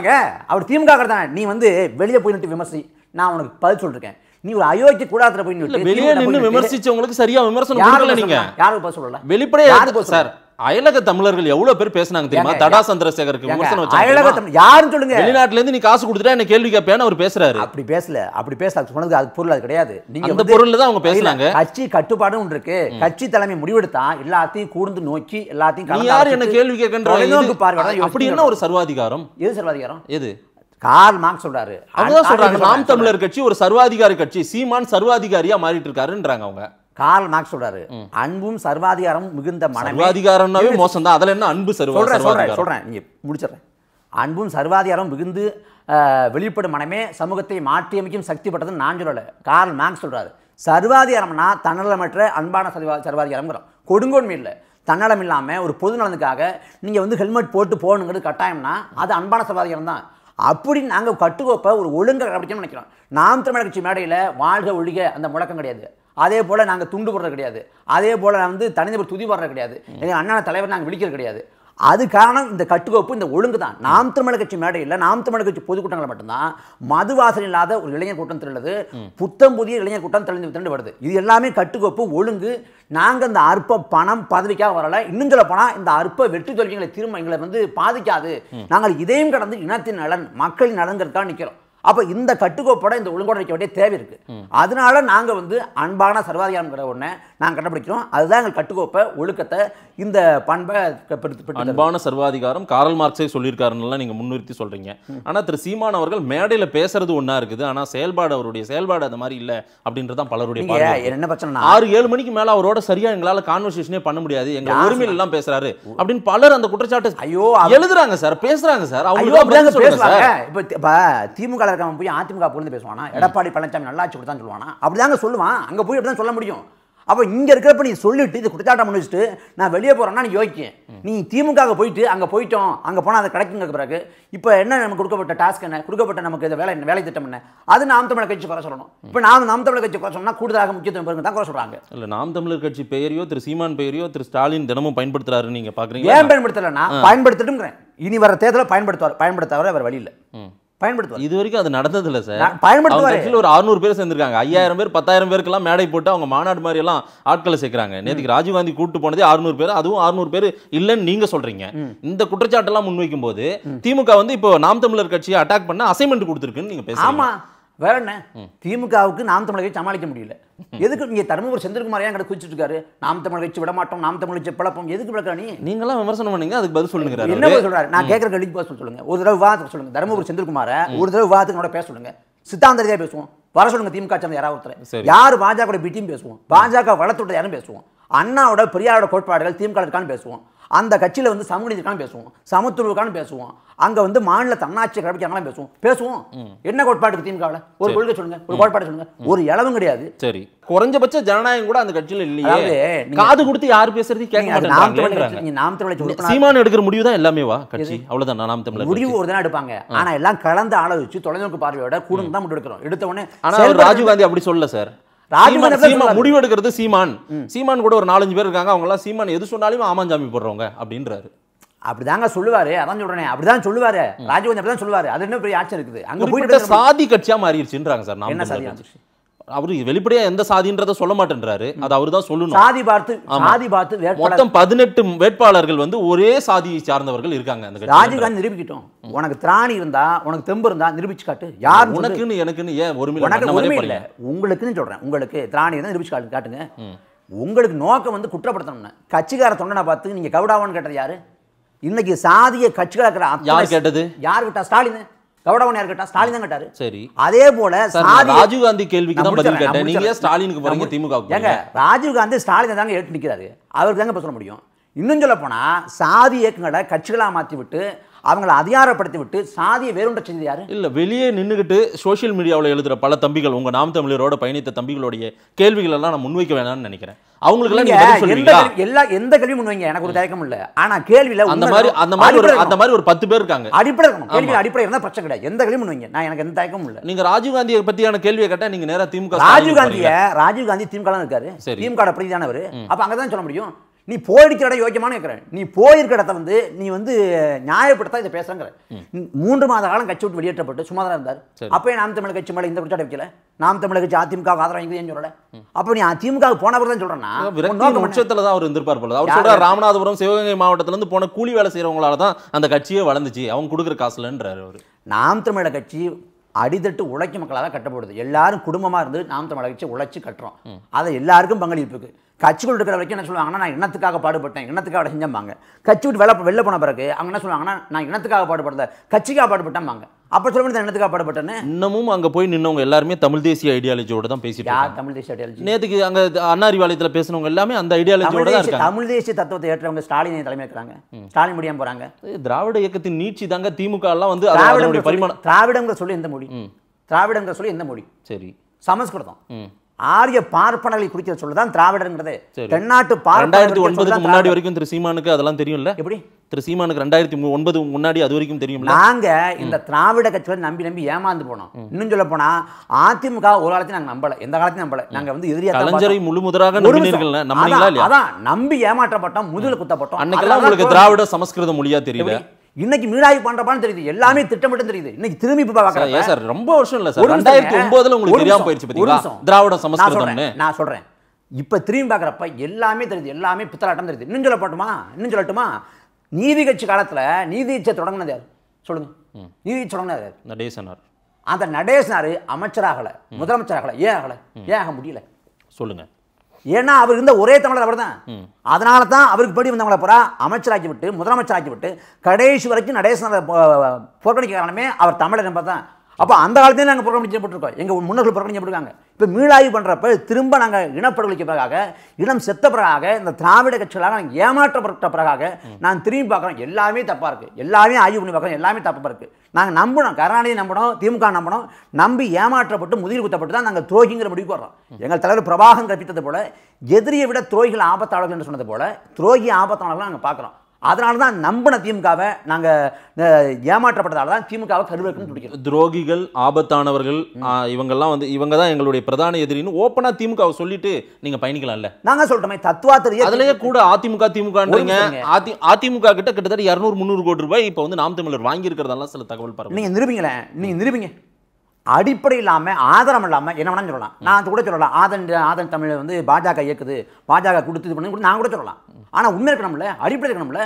அவர் திமுக தான் நீ வந்து வெளியே போய் நிட்டு விமர்சி நான் உனக்கு பதில் சொல்லிருக்கேன் நீ ஒரு அயோக்கிய கூடாதுல போய் வெளியே நின்று விமர்சிச்சவங்களுக்கு சரியா விமர்சனம் யாரும் நீங்க யாரும் பதில் சொல்லல வெளிப்படையா சார் அயலக தமிழர்கள் எவ்வளவு பேர் பேசினாங்க தெரியுமா தடா சந்திரசேகருக்கு விமர்சனம் அயலக யாரும் சொல்லுங்க வெளிநாட்டுல இருந்து நீ காசு கொடுத்துட்டா என்ன கேள்வி கேட்பேன்னு அவர் பேசுறாரு அப்படி பேசல அப்படி பேசல சொன்னது அது பொருள் அது கிடையாது நீங்க அந்த பொருள் தான் அவங்க பேசுறாங்க கட்சி கட்டுப்பாடும் ஒன்று இருக்கு கட்சி தலைமை முடிவெடுத்தா எல்லாத்தையும் கூர்ந்து நோக்கி எல்லாத்தையும் யார் என்ன கேள்வி கேட்கன்ற பாருங்க அப்படி என்ன ஒரு சர்வாதிகாரம் எது சர்வாதிகாரம் எது கார்ல் மார்க் சொல்றாரு அதான் சொல்றாங்க நாம் தமிழர் கட்சி ஒரு சர்வாதிகாரி கட்சி சீமான் சர்வாதிகாரியா மாறிட்டு இருக்காருன்றாங்க அவங்க கார்ல் மார்க்ஸ் சொல்றாரு அன்பும் சர்வாதிகாரமும் மிகுந்த மனம் சர்வாதிகாரம்னாவே மோசம் தான் அதுல என்ன அன்பு சர்வாதிகாரம் சொல்றேன் சொல்றேன் நீங்க முடிச்சிடுறேன் அன்பும் சர்வாதிகாரம் மிகுந்து வெளிப்படும் மனமே சமூகத்தை மாற்றியமைக்கும் சக்தி பட்டதுன்னு நான் சொல்லலை கார்ல் மார்க்ஸ் சொல்றாரு சர்வாதிகாரம்னா தன்னலமற்ற அன்பான சர்வா சர்வாதிகாரம்ங்கிறோம் கொடுங்கோன்மை இல்லை தன்னலம் இல்லாமல் ஒரு பொது நலனுக்காக நீங்கள் வந்து ஹெல்மெட் போட்டு போகணுங்கிறது கட்டாயம்னா அது அன்பான சர்வாதிகாரம் தான் அப்படின்னு நாங்கள் கட்டுக்கோப்பை ஒரு ஒழுங்கை கடைபிடிக்கணும்னு நினைக்கிறோம் நாம் தமிழக கட்சி மேடையில் வாழ்க ஒழிக அந்த முழக்கம் கிடையாது அதே போல் நாங்கள் துண்டு போடுறது கிடையாது அதே போல் நான் வந்து தனிநபர் துதி போடுறது கிடையாது எங்கள் அண்ணா தலைவர் நாங்கள் விழிக்கிறது கிடையாது அது காரணம் இந்த கட்டுக்கோப்பு இந்த ஒழுங்கு தான் நாம் தமிழக கட்சி மேடையில் நாம் தமிழக கட்சி பொதுக்கூட்டங்கள் மட்டும்தான் மது வாசனை இல்லாத ஒரு இளைஞர் கூட்டம் திருள்ளது புத்தம் புதிய இளைஞர் கூட்டம் தெளிந்து திரண்டு வருது இது எல்லாமே கட்டுக்கோப்பு ஒழுங்கு நாங்கள் இந்த அற்ப பணம் பதவிக்காக வரல இன்னும் சொல்ல போனால் இந்த அற்ப வெற்றி தோல்விகளை திரும்ப எங்களை வந்து பாதிக்காது நாங்கள் இதையும் கடந்து இனத்தின் நலன் மக்களின் நலன்கிறதுக்காக நிற்கிறோம் அப்போ இந்த கட்டுக்கோப்போட இந்த ஒழுங்கோட வைக்க வேண்டிய தேவை இருக்குது அதனால நாங்கள் வந்து அன்பான சர்வாதிகாரங்கிற ஒன்று நாங்கள் கண்டுபிடிக்கிறோம் அதுதான் எங்கள் கட்டுக்கோப்பை ஒழுக்கத்தை இந்த பண்பை அன்பான சர்வாதிகாரம் காரல் மார்க்ஸே சொல்லியிருக்காருன்னெலாம் நீங்கள் முன்னிறுத்தி சொல்கிறீங்க ஆனால் திரு சீமான் அவர்கள் மேடையில் பேசுறது ஒன்றா இருக்குது ஆனால் செயல்பாடு அவருடைய செயல்பாடு அந்த மாதிரி இல்லை அப்படின்றதான் பலருடைய என்ன பிரச்சனை ஆறு ஏழு மணிக்கு மேலே அவரோட சரியாக எங்களால் கான்வர்சேஷனே பண்ண முடியாது எங்கள் உரிமையில் எல்லாம் பேசுகிறாரு அப்படின்னு பலர் அந்த குற்றச்சாட்டு ஐயோ எழுதுறாங்க சார் பேசுறாங்க சார் அவங்க பேசுவாங்க இப்போ திமுக இருக்காம போய் அதிமுக புகழ்ந்து பேசுவானா எடப்பாடி பழனிசாமி நல்லாச்சு கொடுத்தான்னு சொல்லுவானா அப்படிதாங்க சொல்லுவான் அங்கே போய் அப்படிதான் சொல்ல முடியும் அப்போ இங்கே இருக்கிறப்ப நீ சொல்லிட்டு இது குற்றச்சாட்டம் பண்ணி வச்சுட்டு நான் வெளியே போகிறேன்னா நீ யோசிக்க நீ திமுக போயிட்டு அங்கே போயிட்டோம் அங்கே போனால் அது கிடைக்குங்க பிறகு இப்போ என்ன நமக்கு கொடுக்கப்பட்ட டாஸ்க் என்ன கொடுக்கப்பட்ட நமக்கு இது வேலை வேலை திட்டம் என்ன அது நாம் தமிழர் கட்சி குறை சொல்லணும் இப்போ நாம் நாம் தமிழர் கட்சி குறை சொன்னால் கூடுதலாக முக்கியத்துவம் பெருங்க தான் குறை சொல்கிறாங்க இல்லை நாம் தமிழர் கட்சி பெயரையோ திரு சீமான் பெயரையோ திரு ஸ்டாலின் தினமும் பயன்படுத்துறாரு நீங்கள் பார்க்குறீங்க ஏன் பயன்படுத்தலைன்னா பயன்படுத்தட்டுங்கிறேன் இனி வர தேர்தலை பயன்படுத்துவார் பயன்படுத்தாத அவர் வழியில் பயன்படுத்துவார் இது வரைக்கும் அது நடந்ததில்ல சார் பயன்படுத்துவார் ஒரு அறுநூறு பேர் சேர்ந்திருக்காங்க ஐயாயிரம் பேர் பத்தாயிரம் பேருக்கெல்லாம் மேடை போட்டு அவங்க மாநாடு மாதிரி எல்லாம் ஆட்களை சேர்க்கிறாங்க நேற்றுக்கு ராஜீவ்காந்தி கூட்டு போனதே அறுநூறு பேர் அதுவும் அறுநூறு பேர் இல்லைன்னு நீங்க சொல்றீங்க இந்த குற்றச்சாட்டெல்லாம் முன்வைக்கும் போது திமுக வந்து இப்போ நாம் தமிழர் கட்சியை அட்டாக் பண்ண அசைன்மெண்ட் கொடுத்துருக்குன்னு நீங்க பேசுறீங்க ஆமா வேற என்ன திமுகவுக்கு நாம் தமிழரை சமாளிக்க முடியல [LAUGHS] எதுக்கு நீங்க தருமபுரி செந்தில்குமார் ஏன் கடை குச்சிட்டு இருக்காரு நாம் தமிழ் கட்சி விட மாட்டோம் நாம் தமிழ் கட்சி பிளப்போம் எதுக்கு பிளக்கா நீ எல்லாம் விமர்சனம் பண்ணுங்க அதுக்கு பதில் சொல்லுங்க என்ன சொல்றாரு நான் கேட்கற கடிக்கு பதில் சொல்லுங்க ஒரு தடவை விவாதத்துக்கு சொல்லுங்க தருமபுரி செந்தில்குமார ஒரு தடவை விவாதத்துக்கு பேச சொல்லுங்க சித்தாந்தரியாக பேசுவோம் வர சொல்லுங்க திமுக சேர்ந்த யாராவது ஒருத்தர் யார் பாஜக பி பேசுவோம் பாஜக வளத்துட்டு யாரும் பேசுவோம் அண்ணாவோட பெரியாரோட கோட்பாடுகள் திமுக இருக்கான்னு பேசுவோம் அந்த கட்சியில் வந்து சமூக நீதிக்கான பேசுவோம் சமத்துவக்கான பேசுவோம் அங்கே வந்து மாநில தன்னாட்சி கடைபிடிக்காங்களாம் பேசுவோம் பேசுவோம் என்ன கோட்பாடு திமுகவில் ஒரு கொள்கை சொல்லுங்க ஒரு கோட்பாடு சொல்லுங்க ஒரு இளவும் கிடையாது சரி குறைஞ்சபட்ச ஜனநாயகம் கூட அந்த கட்சியில் இல்லையே காது கொடுத்து யார் பேசுறது கேட்க நாம் தமிழ் சீமான் எடுக்கிற முடிவு தான் எல்லாமே வா கட்சி அவ்வளோதான் நாம் தமிழ் முடிவு ஒரு தான் எடுப்பாங்க ஆனால் எல்லாம் கலந்து ஆலோசிச்சு தொலைநோக்கு பார்வையோட கூட தான் முடிவு எடுக்கிறோம் எடுத்த உடனே ஆனால் ராஜீவ் காந்தி அப்படி சொல்லல சார் முடிவு எடுக்கிறது சீமான் சீமான் கூட ஒரு நாலஞ்சு பேர் இருக்காங்க அவங்க எல்லாம் சீமான் எது சொன்னாலும் ஆமாஞ்சாமி போடுறவங்க அப்படின்றாரு அப்படிதாங்க சொல்லுவாரு அதான் சொல்றேன் அப்படிதான் சொல்லுவாரு ராஜீவ் அப்படிதான் சொல்லுவாரு அது என்ன பெரிய ஆட்சி இருக்குது அங்க போயிட்டு சாதி கட்சியா மாறிடுச்சுன்றாங்க சார் என்ன சாதி ஆட்சி அவரு வெளிப்படையா எந்த சாதின்றத சொல்ல மாட்டேன்றாரு அது அவரு தான் சொல்லணும் சாதி பார்த்து சாதி பார்த்து மொத்தம் பதினெட்டு வேட்பாளர்கள் வந்து ஒரே சாதியை சார்ந்தவர்கள் இருக்காங்க அந்த ராஜீவ்காந்தி நிரூபிக்கிட்டோம் உனக்கு திராணி இருந்தா உனக்கு தெம்பு இருந்தா நிரூபிச்சு காட்டு யார் உனக்குன்னு எனக்குன்னு ஏன் ஒரு உனக்கு இல்லை உங்களுக்குன்னு சொல்றேன் உங்களுக்கு திராணி இருந்தா நிரூபிச்சு காட்டு காட்டுங்க உங்களுக்கு நோக்கம் வந்து குற்றப்படுத்தணும்னு கட்சிக்கார தொண்டனை பார்த்து நீங்க கவுடாவான்னு கேட்டது யாரு இன்னைக்கு சாதிய கட்சிகளாக யார் கேட்டது யார் விட்டா ஸ்டாலின் கவுடவன் யார் கேட்டா ஸ்டாலின் தான் கேட்டாரு சரி அதே போல ராஜீவ் காந்தி கேள்விக்கு தான் பதில் கேட்டேன் நீங்க ஸ்டாலினுக்கு போறீங்க திமுக ஏங்க ராஜீவ் காந்தி ஸ்டாலின் தாங்க ஏற்று நிற்கிறாரு அவருக்கு தாங்க சொல்ல முடியும் இன்னும் சொல்ல போனா சாதி இயக்கங்களை கட்சிகளாக மாற்றி விட்டு அவங்களை அதிகாரப்படுத்தி விட்டு சாதியை வேறுண்ட செஞ்சது யாரு இல்லை வெளியே நின்றுகிட்டு சோசியல் மீடியாவில் எழுதுற பல தம்பிகள் உங்க நாம் தமிழரோட பயணித்த தம்பிகளுடைய கேள்விகள் எல்லாம் நான் முன்வைக்க வேணாம்னு நினைக்கிறேன் அவங்களுக்கு எல்லாம் எல்லா எந்த கல்வி முன்வைங்க எனக்கு ஒரு தயக்கம் இல்ல ஆனா கேள்வியில அந்த மாதிரி அந்த மாதிரி ஒரு அந்த மாதிரி ஒரு பத்து பேர் இருக்காங்க அடிப்படை கேள்வி அடிப்படை இருந்தால் பிரச்சனை கிடையாது எந்த கல்வி முன்வைங்க நான் எனக்கு எந்த தயக்கமும் நீங்க ராஜீவ் காந்தியை பத்தியான கேள்வியை கேட்டால் நீங்க நேராக திமுக ராஜீவ் காந்தி திமுக இருக்காரு திமுக பிரதி அப்ப அங்கதான் சொல்ல முடியும் நீ போயிருக்கிற இடம் யோக்கியமானு கேட்குறேன் நீ போயிருக்கிற இடத்த வந்து நீ வந்து நியாயப்படுத்த இதை பேசுறங்கிற மூன்று மாத காலம் கட்சி விட்டு வெளியேற்றப்பட்டு சும்மா தான் இருந்தார் அப்போ நாம் தமிழ் கட்சி மேலே இந்த குற்றாட வைக்கல நாம் தமிழ் கட்சி அதிமுக ஆதரவு வாங்கிக்கிறேன்னு சொல்லல அப்போ நீ அதிமுக போனவர் தான் சொல்கிறேன்னா பட்சத்தில் தான் அவர் இருந்திருப்பார் போல அவர் சொல்கிறார் ராமநாதபுரம் சிவகங்கை மாவட்டத்திலேருந்து போன கூலி வேலை செய்கிறவங்களால தான் அந்த கட்சியே வளர்ந்துச்சு அவங்க கொடுக்குற காசுலன்றார் அவர் நாம் தமிழக கட்சி அடித்தட்டு உழைக்கும் மக்களாக கட்டப்படுது எல்லாரும் குடும்பமாக இருந்து நாம் தமிழக கட்சி உழைச்சி கட்டுறோம் அதை எல்லாருக்கும் பங்களிப்புக்கு கட்சிக்குள் இருக்கிற வரைக்கும் என்ன சொல்லுவாங்கன்னா நான் இனத்துக்காக பாடுபட்டேன் இனத்துக்காக செஞ்சம்பாங்க கட்சி விட்டு வெளில வெளில போன பிறகு அவங்க என்ன சொல்லுவாங்கன்னா நான் இனத்துக்காக பாடுபடல கட்சிக்காக பாடுபட்டாம்பாங்க அப்போ சொல்ல வேண்டியது இனத்துக்காக பாடுபட்டேன்னு இன்னமும் அங்கே போய் நின்னவங்க எல்லாருமே தமிழ் தேசிய ஐடியாலஜியோட தான் பேசிட்டு யார் தமிழ் தேசிய ஐடியாலஜி நேற்றுக்கு அங்கே அன்னாரிவாலயத்தில் பேசினவங்க எல்லாமே அந்த ஐடியாலஜியோட தான் இருக்காங்க தமிழ் தேசிய தத்துவத்தை ஏற்றவங்க ஸ்டாலினை தலைமை இருக்கிறாங்க ஸ்டாலின் முடியாமல் போகிறாங்க திராவிட இயக்கத்தின் நீட்சி தாங்க திமுக எல்லாம் வந்து திராவிடம் பரிமாணம் திராவிடங்கிற சொல்லி எந்த மொழி திராவிடங்க சொல்லி எந்த மொழி சரி சமஸ்கிருதம் ஆரிய பார்ப்பனர்களை குறிக்கிறது சொல்லதான் திராவிடங்கிறது தென்னாட்டு ரெண்டாயிரத்தி முன்னாடி வரைக்கும் திரு சீமானுக்கு அதெல்லாம் தெரியும்ல எப்படி திரு சீமானுக்கு ரெண்டாயிரத்தி ஒன்பது முன்னாடி அது வரைக்கும் தெரியும் நாங்க இந்த திராவிட கட்சிகளை நம்பி நம்பி ஏமாந்து போனோம் இன்னும் சொல்ல போனா அதிமுக ஒரு காலத்தையும் நாங்க நம்பல எந்த காலத்தையும் நம்பல நாங்க வந்து எதிரியா கலைஞரை முழு முதலாக நம்பினீர்கள் அதான் நம்பி ஏமாற்றப்பட்டோம் முதல குத்தப்பட்டோம் அன்னைக்கெல்லாம் உங்களுக்கு திராவிட சமஸ்கிருத மொழியா தெரியல இன்னைக்கு மீனாய் பண்றப்பான்னு தெரியுது எல்லாமே திட்டமிட்டு தெரியுது இன்னைக்கு திரும்பி பார்க்கறேன் சார் ரொம்ப வருஷம் இல்ல சார் ரெண்டாயிரத்தி ஒன்பதுல உங்களுக்கு தெரியாம போயிருச்சு பாத்தீங்களா திராவிட சமஸ்கிருதம் நான் சொல்றேன் இப்ப திரும்பி பாக்குறப்ப எல்லாமே தெரியுது எல்லாமே பித்தலாட்டம் தெரியுது இன்னும் சொல்லப்பட்டுமா இன்னும் சொல்லட்டுமா நீதி கட்சி காலத்துல நீதி கட்சியை தொடங்கினது யார் சொல்லுங்க நீதி தொடங்கினது யார் நடேசனார் அந்த நடேசனார் அமைச்சராகல முதலமைச்சராகல ஏன் ஆகலை ஏன் ஆக முடியல சொல்லுங்க ஏன்னா அவர் இருந்த ஒரே தமிழர் அவர் தான் அதனால தான் அவருக்கு படி வந்தவங்களை புறா அமைச்சராக்கி விட்டு முதலமைச்சராக்கி விட்டு கடைசி வரைக்கும் நடேசன புறக்கணிக்க காரணமே அவர் தமிழர் என்பது தான் அப்போ அந்த காலத்திலே நாங்கள் புறக்கணிக்கப்பட்டிருக்கோம் எங்கள் முன்னர்கள் புறக்கணிக்கப்பட்டிருக்காங்க இப்போ மீளாய்வு பண்ணுறப்ப திரும்ப நாங்கள் இனப்படுகொலைக்கு பிறகாக இனம் செத்த பிறகாக இந்த திராவிட கட்சிகளாக நாங்கள் ஏமாற்றப்பட்ட பிறகாக நான் திரும்பி பார்க்குறோம் எல்லாமே தப்பாக இருக்குது எல்லாமே ஆய்வு பண்ணி பார்க்குறோம் எல்லாமே தப்பாக இருக்குது நாங்கள் நம்பணும் கருணாநிதி நம்பணும் திமுக நம்பணும் நம்பி ஏமாற்றப்பட்டு முதிர் குத்தப்பட்டு தான் நாங்கள் துரோகிங்கிற முடிவுக்கு வர்றோம் எங்கள் தலைவர் பிரபாகம் கற்பித்தது போல எதிரியை விட துரோகிகள் ஆபத்தாளர்கள் என்று சொன்னது போல துரோகி ஆபத்தாளர்கள் நாங்கள் பார்க்குறோம் அதனால தான் நம்பின திமுகவை நாங்கள் ஏமாற்றப்பட்டதால தான் திமுகவை கருவேற்கும் துரோகிகள் ஆபத்தானவர்கள் இவங்கெல்லாம் வந்து இவங்க தான் எங்களுடைய பிரதான எதிரின்னு ஓப்பனாக திமுகவை சொல்லிட்டு நீங்கள் பயணிக்கலாம்ல நாங்கள் சொல்கிறோமே தத்துவாத்திரிய அதுலேயே கூட அதிமுக திமுகன்றீங்க அதி அதிமுக கிட்ட கிட்டத்தட்ட இரநூறு முந்நூறு கோடி ரூபாய் இப்போ வந்து நாம் தமிழர் வாங்கியிருக்கிறதெல்லாம் சில தகவல் பாருங்கள் நீங்கள் நிரூபிங்களேன் நீங்கள் நிரூபிங்க அடிப்படை இல்லாமல் ஆதாரம் இல்லாமல் என்ன வேணாலும் சொல்லலாம் நான் அது கூட சொல்லலாம் ஆதன் ஆதன் தமிழ் வந்து பாஜக இயக்குது பாஜக கொடுத்து இது பண்ணி நான் கூட சொல்லலாம் ஆனால் உண்மை இருக்கணும்ல அடிப்படை இருக்கணும்ல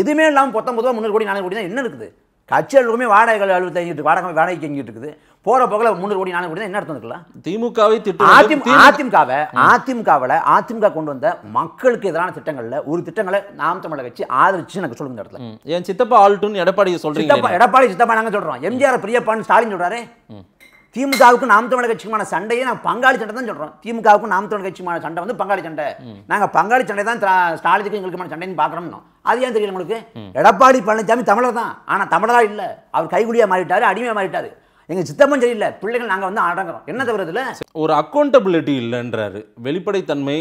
எதுவுமே இல்லாமல் பத்தொம்பது ரூபா முந்நூறு கோடி நானூறு கோடி தான் என்ன இருக்குது கட்சி அலுவலகமே வாடகைகள் அலுவலகத்தை வாடகை வாடகைக்கு எங்கிட்டு இருக்குது போற போகல முந்நூறு கோடி நாலு கோடி என்ன அர்த்தம் இருக்குல்ல திமுகவை அதிமுகவை அதிமுகவில் அதிமுக கொண்டு வந்த மக்களுக்கு எதிரான திட்டங்களில் ஒரு திட்டங்களை நாம் தமிழை வச்சு ஆதரிச்சு எனக்கு சொல்லுங்க இடத்துல என் சித்தப்பா ஆல்ட்டுன்னு எடப்பாடி சொல்றீங்க எடப்பாடி சித்தப்பா நாங்கள் சொல்றோம் எம்ஜிஆர் பிரியப்பான்னு ஸ்டாலின் சொல்றாரு திமுகவுக்கு நாம் தமிழக கட்சிக்குமான சண்டையை நான் பங்காளி சண்டை தான் சொல்கிறோம் திமுகவுக்கும் நாம் தமிழக கட்சிக்குமான சண்டை வந்து பங்காளி சண்டை நாங்கள் பங்காளி சண்டை தான் ஸ்டாலினுக்கு எங்களுக்குமான சண்டைன்னு பார்க்குறோம்னோ அது ஏன் தெரியல உங்களுக்கு எடப்பாடி பழனிசாமி தமிழர் தான் ஆனால் தமிழராக இல்லை அவர் கைகுடியாக மாறிட்டார் அடிமையாக மாறிட்டார் எங்கள் சித்தப்பன் சரியில்லை பிள்ளைகள் நாங்கள் வந்து அடங்குறோம் என்ன தவிரத்தில் ஒரு அக்கௌண்டபிலிட்டி இல்லைன்றாரு வெளிப்படைத்தன்மை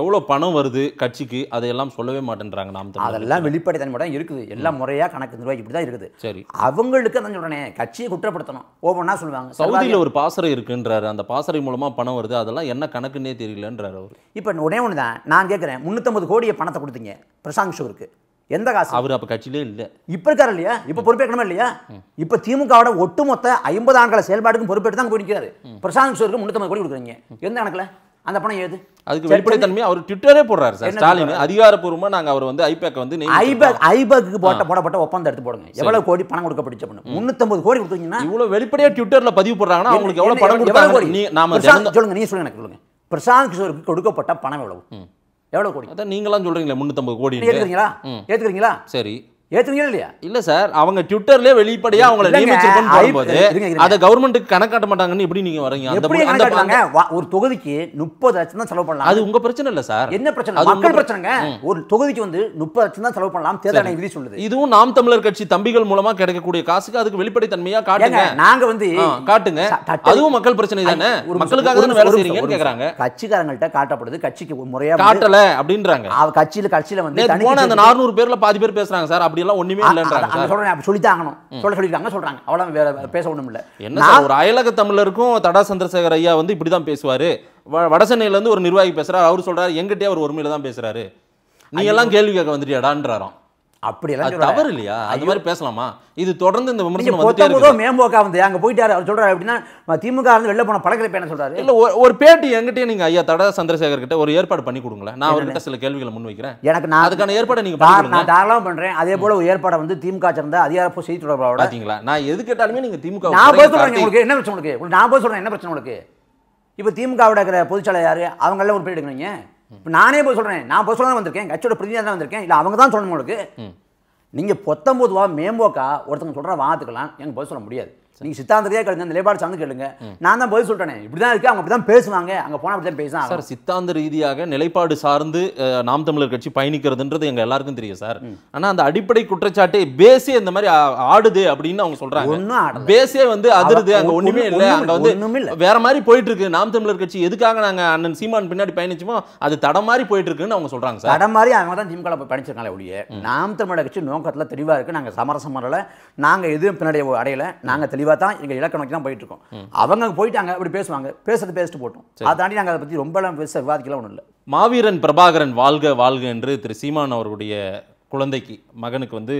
எவ்வளோ பணம் வருது கட்சிக்கு அதையெல்லாம் சொல்லவே மாட்டேன்றாங்க நாம் அதெல்லாம் வெளிப்படைத்தன்மை தான் இருக்குது எல்லாம் முறையாக கணக்கு நிர்வாகி இப்படி தான் இருக்குது சரி அவங்களுக்கு அந்த உடனே கட்சியை குற்றப்படுத்தணும் ஒவ்வொன்றா சொல்லுவாங்க சவுதியில் ஒரு பாசறை இருக்குன்றாரு அந்த பாசறை மூலமாக பணம் வருது அதெல்லாம் என்ன கணக்குன்னே தெரியலன்றாரு அவர் இப்போ உடனே ஒன்று தான் நான் கேட்குறேன் முந்நூற்றம்பது கோடியை பணத்தை கொடுத்தீங்க பிரசாந்த் ஷோருக்கு எந்த காசு அவர் அப்போ கட்சியிலே இல்லை இப்போ இருக்காரு இல்லையா இப்போ பொறுப்பேற்கணுமா இல்லையா இப்போ திமுகவோட ஒட்டுமொத்த ஐம்பது ஆண்கள செயல்பாட்டுக்கும் பொறுப்பேற்று தான் போய் நிற்கிறாரு பிரசாந்த் கிஷோருக்கு முன்னூற்றம்பது கோடி கொடுக்குறீங்க எந்த கணக்கில் அந்த பணம் ஏது அதுக்கு வெளிப்படைத்தன்மை அவர் ட்விட்டரே போடுறாரு சார் ஸ்டாலின் அதிகாரப்பூர்வமாக நாங்கள் அவர் வந்து ஐபேக் வந்து ஐபேக் ஐபேக்கு போட்ட போடப்பட்ட ஒப்பந்தம் எடுத்து போடுங்க எவ்வளோ கோடி பணம் கொடுக்க பிடிச்ச பண்ணு முன்னூற்றம்பது கோடி கொடுத்தீங்கன்னா இவ்வளோ வெளிப்படையாக ட்விட்டரில் பதிவு போடுறாங்கன்னா அவங்களுக்கு எவ்வளோ பணம் கொடுத்தாங்க நீ நாம சொல்லுங்க நீங்கள் சொல்லுங்க எனக்கு சொல்லுங்க பிரசாந்த் கிஷோருக்கு கொடுக்கப்பட்ட பணம் எவ்வளவு எவ்வளோ கோடி அதான் நீங்களாம் சொல்கிறீங்களே முந்நூற்றம்பது கோடி ஏற்றுக்கிறீங்களா ஏற்றுக்கிறீங்களா சரி ஏத்துவீங்களா இல்லையா இல்ல சார் அவங்க ட்விட்டர்லயே வெளிப்படையா அவங்கள நியமிச்சிருப்பான்னு அத அதை கணக்கு காட்ட மாட்டாங்கன்னு எப்படி நீங்க வரீங்க அந்த ஒரு தொகுதிக்கு முப்பது லட்சம் தான் செலவு பண்ணலாம் அது உங்க பிரச்சனை இல்ல சார் என்ன பிரச்சனை மக்கள் பிரச்சனைங்க ஒரு தொகுதிக்கு வந்து முப்பது லட்சம் தான் செலவு பண்ணலாம் தேர்தல் ஆணையம் விதி சொல்லுது இதுவும் நாம் தமிழர் கட்சி தம்பிகள் மூலமா கிடைக்கக்கூடிய காசுக்கு அதுக்கு வெளிப்படை தன்மையா காட்டுங்க நாங்க வந்து காட்டுங்க அதுவும் மக்கள் பிரச்சனை தானே மக்களுக்காக தானே வேலை செய்றீங்கன்னு கேக்குறாங்க கட்சிக்காரங்கள்ட்ட காட்டப்படுது கட்சிக்கு முறையா காட்டல அப்படின்றாங்க கட்சியில கட்சியில வந்து போன அந்த நானூறு பேர்ல பாதி பேர் பேசுறாங்க சார் அப்படிலாம் ஒண்ணுமே இல்லைன்றாங்க சொல்றேன் அப்படி சொல்லித்தாங்கணும் சொல்ல சொல்லியிருக்காங்க சொல்றாங்க அவ்வளவு வேற பேச ஒண்ணும் இல்லை என்ன ஒரு அயலக தமிழருக்கும் தடா சந்திரசேகர் ஐயா வந்து இப்படிதான் பேசுவாரு வடசென்னையில இருந்து ஒரு நிர்வாகி பேசுறாரு அவர் சொல்றாரு எங்கிட்டே அவர் ஒருமையில தான் பேசுறாரு நீ எல்லாம் கேள்வி கேட்க வந்துட்டியாடான்றாராம் அப்படியெல்லாம் தவறு இல்லையா அது மாதிரி பேசலாமா இது தொடர்ந்து இந்த விமர்சனம் வந்துட்டே இருக்கு மேம்போக்க வந்து அங்க போயிட்டாரு அவர் சொல்றாரு அப்படின்னா திமுக வந்து வெளில போன பழக்கல பேன சொல்றாரு இல்ல ஒரு பேட்டி என்கிட்ட நீங்க ஐயா தட சந்திரசேகர் கிட்ட ஒரு ஏற்பாடு பண்ணி கொடுங்களேன் நான் அவர்கிட்ட சில கேள்விகளை முன் வைக்கிறேன் எனக்கு நான் அதுக்கான ஏற்பாடு நீங்க நான் தாராளம் பண்றேன் அதே போல ஒரு ஏற்பாடை வந்து திமுக சேர்ந்த அதிகாரப்பூர்வ செய்தி தொடர்பாளோட பாத்தீங்களா நான் எது கேட்டாலுமே நீங்க திமுக நான் போய் சொல்றேன் உங்களுக்கு என்ன பிரச்சனை உங்களுக்கு நான் போய் சொல்றேன் என்ன பிரச்சனை உங்களுக்கு திமுக விட இருக்கிற பொதுச்செயலாளர் யாரு அவங்க எல்லாம் ஒரு பேர் எடுக்கிறீங்க இப்போ நானே போய் சொல்கிறேன் நான் போய் சொல்ல வந்திருக்கேன் கட்சியோட பிரதிநிதி தான் வந்திருக்கேன் இல்லை அவங்க தான் சொல்லணும் உங்களுக்கு நீங்கள் பொத்தம்போதுவா மேம்போக்கா ஒருத்தவங்க சொல்கிற வாத்துக்கலாம் எனக்கு போய் சொல்ல முடியாது நீங்க சித்தாந்தத்தையே கேளுங்க நிலைப்பாடு சார்ந்து கேளுங்க நான் தான் பதில் அவங்க பேசுவாங்க பேசுவாங்க சார் சித்தாந்த ரீதியாக நிலைப்பாடு சார்ந்து நாம் தமிழர் கட்சி பயணிக்கிறதுன்றது எல்லாருக்கும் தெரியும் சார் ஆனால் அந்த அடிப்படை பேசி இந்த மாதிரி ஆடுது அப்படின்னு அவங்க சொல்கிறாங்க ஒன்றும் பேசே வந்து அதிருது வந்து வேற மாதிரி போயிட்டு இருக்கு நாம் தமிழர் கட்சி எதுக்காக நாங்க அண்ணன் சீமான் பின்னாடி பயணிச்சோமோ அது தடம் மாதிரி போயிட்டு இருக்குன்னு அவங்க சொல்றாங்க சார் தடம் மாதிரி அவங்க தான் திமுக போய் ஒழிய நாம் தமிழர் கட்சி நோக்கத்தில் தெளிவா இருக்கு நாங்க சமரசம் வரலை நாங்க எதுவும் பின்னாடி அடையலை நாங்க தெளிவாக தெளிவாக தான் எங்கள் இலக்கணம் நோக்கி தான் போயிட்டு இருக்கோம் அவங்க போயிட்டாங்க அப்படி பேசுவாங்க பேசுறது பேசிட்டு போட்டோம் அதை தாண்டி நாங்கள் அதை பற்றி ரொம்ப பேச விவாதிக்கலாம் ஒன்றும் இல்லை மாவீரன் பிரபாகரன் வாழ்க வாழ்க என்று திரு சீமான் அவருடைய குழந்தைக்கு மகனுக்கு வந்து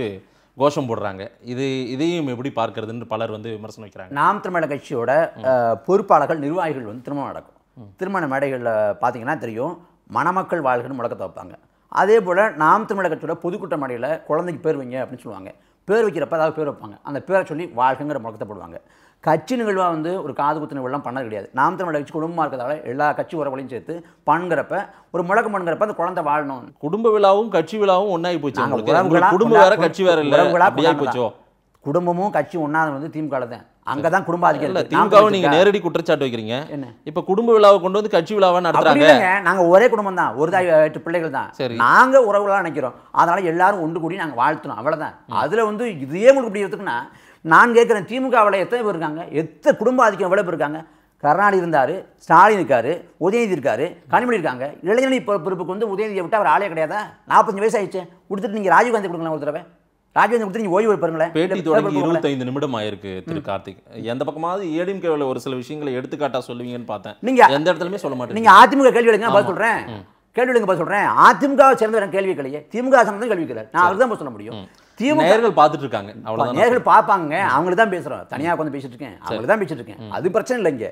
கோஷம் போடுறாங்க இது இதையும் எப்படி பார்க்கறதுன்னு பலர் வந்து விமர்சனம் வைக்கிறாங்க நாம் திருமண கட்சியோட பொறுப்பாளர்கள் நிர்வாகிகள் வந்து திருமணம் நடக்கும் திருமண மேடைகளில் பார்த்தீங்கன்னா தெரியும் மணமக்கள் வாழ்கன்னு முழக்கத்தை வைப்பாங்க அதே போல் நாம் திருமண கட்சியோட பொதுக்கூட்ட மேடையில் குழந்தைக்கு பேர் வைங்க அப்படின்னு சொல்லுவாங்க பேர் வைக்கிறப்ப ஏதாவது பேர் வைப்பாங்க அந்த பேரை சொல்லி வாழ்க்கைங்கிற முழக்கத்தை போடுவாங்க கட்சி நிகழ்வாக வந்து ஒரு காது குத்து நிகழ்வுலாம் பண்ணது கிடையாது நாம் தமிழ் கட்சி குடும்பமாக இருக்கிறதால எல்லா கட்சி உறவுகளையும் சேர்த்து பண்ணுறப்ப ஒரு முழக்கம் பண்ணுறப்ப அந்த குழந்தை வாழணும் குடும்ப விழாவும் கட்சி விழாவும் ஒன்றாகி போச்சு குடும்ப வேற கட்சி வேற இல்லை குடும்பமும் கட்சி ஒன்றாவது வந்து திமுக தான் அங்கே தான் குடும்ப ஆதிக்கம் இல்லை திமுகவும் நீங்கள் நேரடி குற்றச்சாட்டு வைக்கிறீங்க என்ன இப்போ குடும்ப விழாவை கொண்டு வந்து கட்சி விழாவை நடத்துறாங்க நாங்கள் ஒரே குடும்பம் தான் ஒரு தாய் எட்டு பிள்ளைகள் தான் சரி நாங்கள் உறவுகளாக நினைக்கிறோம் அதனால் எல்லாரும் ஒன்று கூடி நாங்கள் வாழ்த்தணும் அவ்வளோதான் அதில் வந்து இதையே உங்களுக்கு இப்படி நான் கேட்குறேன் திமுக திமுகவில் எத்தனை பேர் இருக்காங்க எத்தனை குடும்ப ஆதிக்கம் எவ்வளோ பேர் இருக்காங்க கருணாநிதி இருந்தார் ஸ்டாலின் இருக்கார் உதயநிதி இருக்கார் கனிமொழி இருக்காங்க இளைஞரணி பொறுப்புக்கு வந்து உதயநிதியை விட்டு அவர் ஆளே கிடையாதா நாற்பத்தஞ்சு வயசு ஆயிடுச்சு கொடுத்துட்டு நீங்கள் ராஜீவ்காந்தி கொடுக்கலாம் ஒரு தடவை ராஜவேந்திரன் கொடுத்து நீங்கள் ஓய்வு பாருங்களேன் பேட்டி தொடங்கி இருபத்தைந்து நிமிடம் ஆயிருக்கு திரு கார்த்திக் எந்த பக்கமாவது ஏடிஎம்கேவில் ஒரு சில விஷயங்களை எடுத்துக்காட்டா சொல்லுவீங்கன்னு பார்த்தேன் நீங்கள் எந்த இடத்துலையுமே சொல்ல மாட்டேன் நீங்க அதிமுக கேள்வி எடுங்க பதில் சொல்கிறேன் கேள்வி எடுங்க பதில் சொல்கிறேன் அதிமுக சேர்ந்த கேள்வி கிடையாது திமுக சேர்ந்த கேள்வி கிடையாது நான் அவர் சொல்ல முடியும் திமுக நேர்கள் பார்த்துட்டு இருக்காங்க அவ்வளவு நேர்கள் பார்ப்பாங்க அவங்களுக்கு தான் பேசுகிறோம் தனியாக உட்காந்து பேசிட்டு இருக்கேன் அவங்களுக்கு தான் பேசிட்டு இருக்கேன் அது பிரச்சனை இல்லைங்க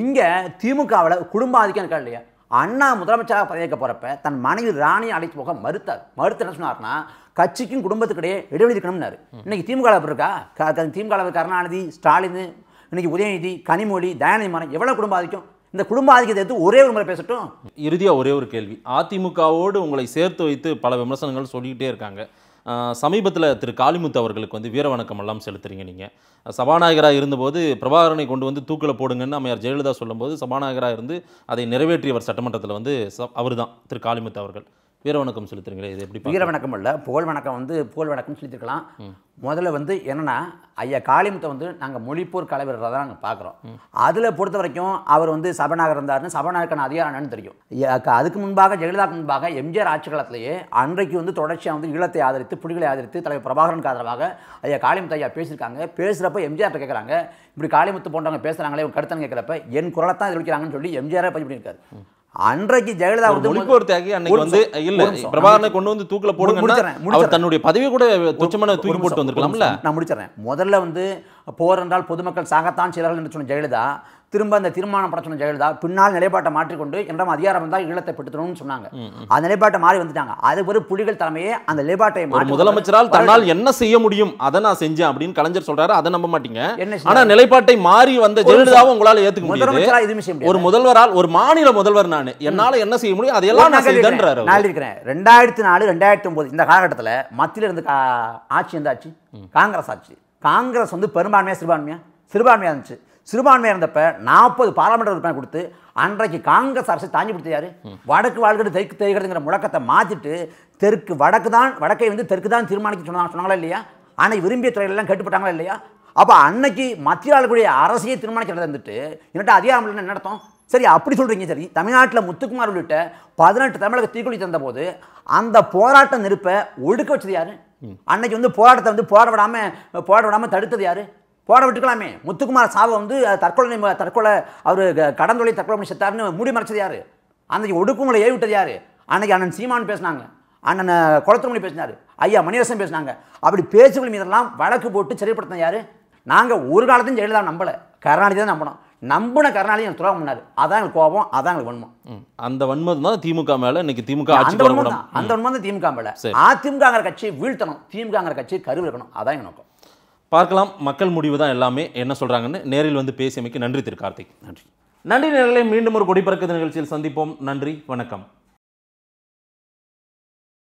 இங்க திமுகவில் குடும்ப ஆதிக்கம் இருக்கா இல்லையா அண்ணா முதலமைச்சராக பதவியேற்க போறப்ப தன் மனைவி ராணியை அழைத்து போக மறுத்தார் மறுத்து என்ன சொன்னார்னா கட்சிக்கும் குடும்பத்துக்கிடையே இடைவெளி இருக்கணும்னாரு இன்னைக்கு திமுக அப்படி இருக்கா திமுக கருணாநிதி ஸ்டாலின் இன்னைக்கு உதயநிதி கனிமொழி தயாநிதி மாறன் எவ்வளோ குடும்ப ஆதிக்கும் இந்த குடும்ப ஆதிக்கத்தை எடுத்து ஒரே ஒரு முறை பேசட்டும் இறுதியாக ஒரே ஒரு கேள்வி அதிமுகவோடு உங்களை சேர்த்து வைத்து பல விமர்சனங்கள் சொல்லிக்கிட்டே இருக்காங்க சமீபத்தில் திரு காளிமுத்து அவர்களுக்கு வந்து வீர வணக்கம் எல்லாம் செலுத்துறீங்க நீங்கள் சபாநாயகராக இருந்தபோது பிரபாகரனை கொண்டு வந்து தூக்கில் போடுங்கன்னு அமையார் ஜெயலலிதா சொல்லும்போது சபாநாயகராக இருந்து அதை நிறைவேற்றியவர் சட்டமன்றத்தில் வந்து ச அவர் தான் திரு காளிமுத்து அவர்கள் வீர வணக்கம் செலுத்துறீங்களா இது எப்படி வீர வணக்கம் இல்லை புகழ் வணக்கம் வந்து புகழ் வணக்கம் செலுத்திருக்கலாம் முதல்ல வந்து என்னென்னா ஐயா காளிமுத்தை வந்து நாங்கள் மொழிப்போர் கலைவர் தான் நாங்கள் பார்க்குறோம் அதில் பொறுத்த வரைக்கும் அவர் வந்து சபநாகர் இருந்தார்னு அதிகார அதிகாரம் தெரியும் அதுக்கு முன்பாக ஜெயலலிதாக்கு முன்பாக எம்ஜிஆர் ஆட்சி காலத்திலேயே அன்றைக்கு வந்து தொடர்ச்சியாக வந்து ஈழத்தை ஆதரித்து புலிகளை ஆதரித்து தலைவர் பிரபாகரனுக்கு ஆதரவாக ஐயா காளிமுத்து ஐயா பேசியிருக்காங்க பேசுகிறப்ப எம்ஜிஆர் கேட்குறாங்க இப்படி காளிமுத்து போன்றவங்க பேசுகிறாங்களே கருத்தன் கேட்குறப்ப என் குரலை தான் எதிர்க்கிறாங்கன்னு சொல்லி எம்ஜிஆரை பதிவு பண்ணியிருக்காரு அன்றைக்கு ஜெயலலிதா வந்து மொழிபோர்த்தாக்கி அன்னைக்கு வந்து இல்ல பிரபாகரனை கொண்டு வந்து தூக்கில போடுங்க அவர் தன்னுடைய பதவி கூட துச்சமான தூக்கி போட்டு வந்திருக்கலாம்ல நான் முடிச்சிடறேன் முதல்ல வந்து போர் என்றால் பொதுமக்கள் சாகத்தான் செய்தார்கள் என்று சொன்ன ஜெயலலிதா திரும்ப அந்த தீர்மானம் பண்ண சொன்ன ஜெயலலிதா பின்னால் நிலைப்பாட்டை மாற்றிக்கொண்டு என்னிடம் அதிகாரம் தான் ஈழத்தை பெற்றுணும்னு சொன்னாங்க அந்த நிலைப்பாட்டை மாறி வந்துட்டாங்க அது ஒரு புலிகள் தலைமையே அந்த நிலைப்பாட்டை முதலமைச்சரால் தன்னால் என்ன செய்ய முடியும் அதை நான் செஞ்சேன் அப்படின்னு கலைஞர் சொல்றாரு அதை நம்ப மாட்டீங்க ஆனா நிலைப்பாட்டை மாறி வந்த ஜெயலலதாவை உங்களால ஏத்துக்க முடியாது ஒரு முதல்வரால் ஒரு மாநில முதல்வர் நான் என்னால என்ன செய்ய முடியும் அதையெல்லாம் நான் செய்தேன்றாரு நான் இருக்கிறேன் ரெண்டாயிரத்தி நாலு ரெண்டாயிரத்தி ஒன்பது இந்த காலகட்டத்தில் மத்தியில் இருந்து ஆட்சி எந்த ஆட்சி காங்கிரஸ் ஆட்சி காங்கிரஸ் வந்து பெரும்பான்மையா சிறுபான்மையா சிறுபான்மையா இருந்துச்சு சிறுபான்மையாக இருந்தப்ப நாற்பது பாராளுமன்ற உறுப்பினர் கொடுத்து அன்றைக்கு காங்கிரஸ் அரசு தாங்கி பிடித்தாரு வடக்கு வாழ்கிறது தெற்கு தெரிகிறதுங்கிற முழக்கத்தை மாற்றிட்டு தெற்கு வடக்கு தான் வடக்கை வந்து தெற்கு தான் தீர்மானிக்க சொன்னாங்க சொன்னாங்களா இல்லையா ஆனால் விரும்பிய துறைகளெல்லாம் கேட்டுப்பட்டாங்களா இல்லையா அப்போ அன்னைக்கு மத்திய ஆளுக்கூடிய அரசையே தீர்மானிக்கிறது இருந்துட்டு என்னட்ட அதிகாரம் என்ன நடத்தும் சரி அப்படி சொல்கிறீங்க சரி தமிழ்நாட்டில் முத்துக்குமார் உள்ளிட்ட பதினெட்டு தமிழக தீக்குழி தந்தபோது அந்த போராட்டம் நெருப்பை ஒடுக்க வச்சது யார் அன்னைக்கு வந்து போராட்டத்தை வந்து போராட விடாமல் போராட விடாமல் தடுத்தது யார் போட விட்டுக்கலாமே முத்துக்குமார் சாவை வந்து தற்கொலை தற்கொலை அவர் கடன் தற்கொலை பண்ணி செத்தார்னு மூடி மறைச்சது யார் அன்றைக்கி ஒடுக்குமலை ஏவி விட்டது யார் அன்றைக்கி அண்ணன் சீமான் பேசினாங்க அண்ணன் குளத்துமணி பேசினார் ஐயா மணிரசன் பேசினாங்க அப்படி பேச்சுகள் மீதெல்லாம் வழக்கு போட்டு சரிப்படுத்தின யார் நாங்கள் ஒரு காலத்தையும் ஜெயலலிதா நம்பலை கருணாநிதி தான் நம்பணும் நம்பின கருணாநிதி எனக்கு துறவம் பண்ணார் அதான் எங்களுக்கு கோபம் அதான் எங்களுக்கு வன்மம் அந்த வன்மம் தான் திமுக மேலே இன்னைக்கு திமுக அந்த வன்மம் தான் அந்த வன்மம் தான் திமுக மேலே அதிமுகங்கிற கட்சி வீழ்த்தணும் திமுகங்கிற கட்சி கருவிருக்கணும் அதான் எங்க நோக்கம் பார்க்கலாம் மக்கள் முடிவு தான் எல்லாமே என்ன சொல்கிறாங்கன்னு நேரில் வந்து பேசியமைக்கு நன்றி திரு கார்த்திக் நன்றி நன்றி நேர்களை மீண்டும் ஒரு கொடிபறக்குது நிகழ்ச்சியில் சந்திப்போம் நன்றி வணக்கம்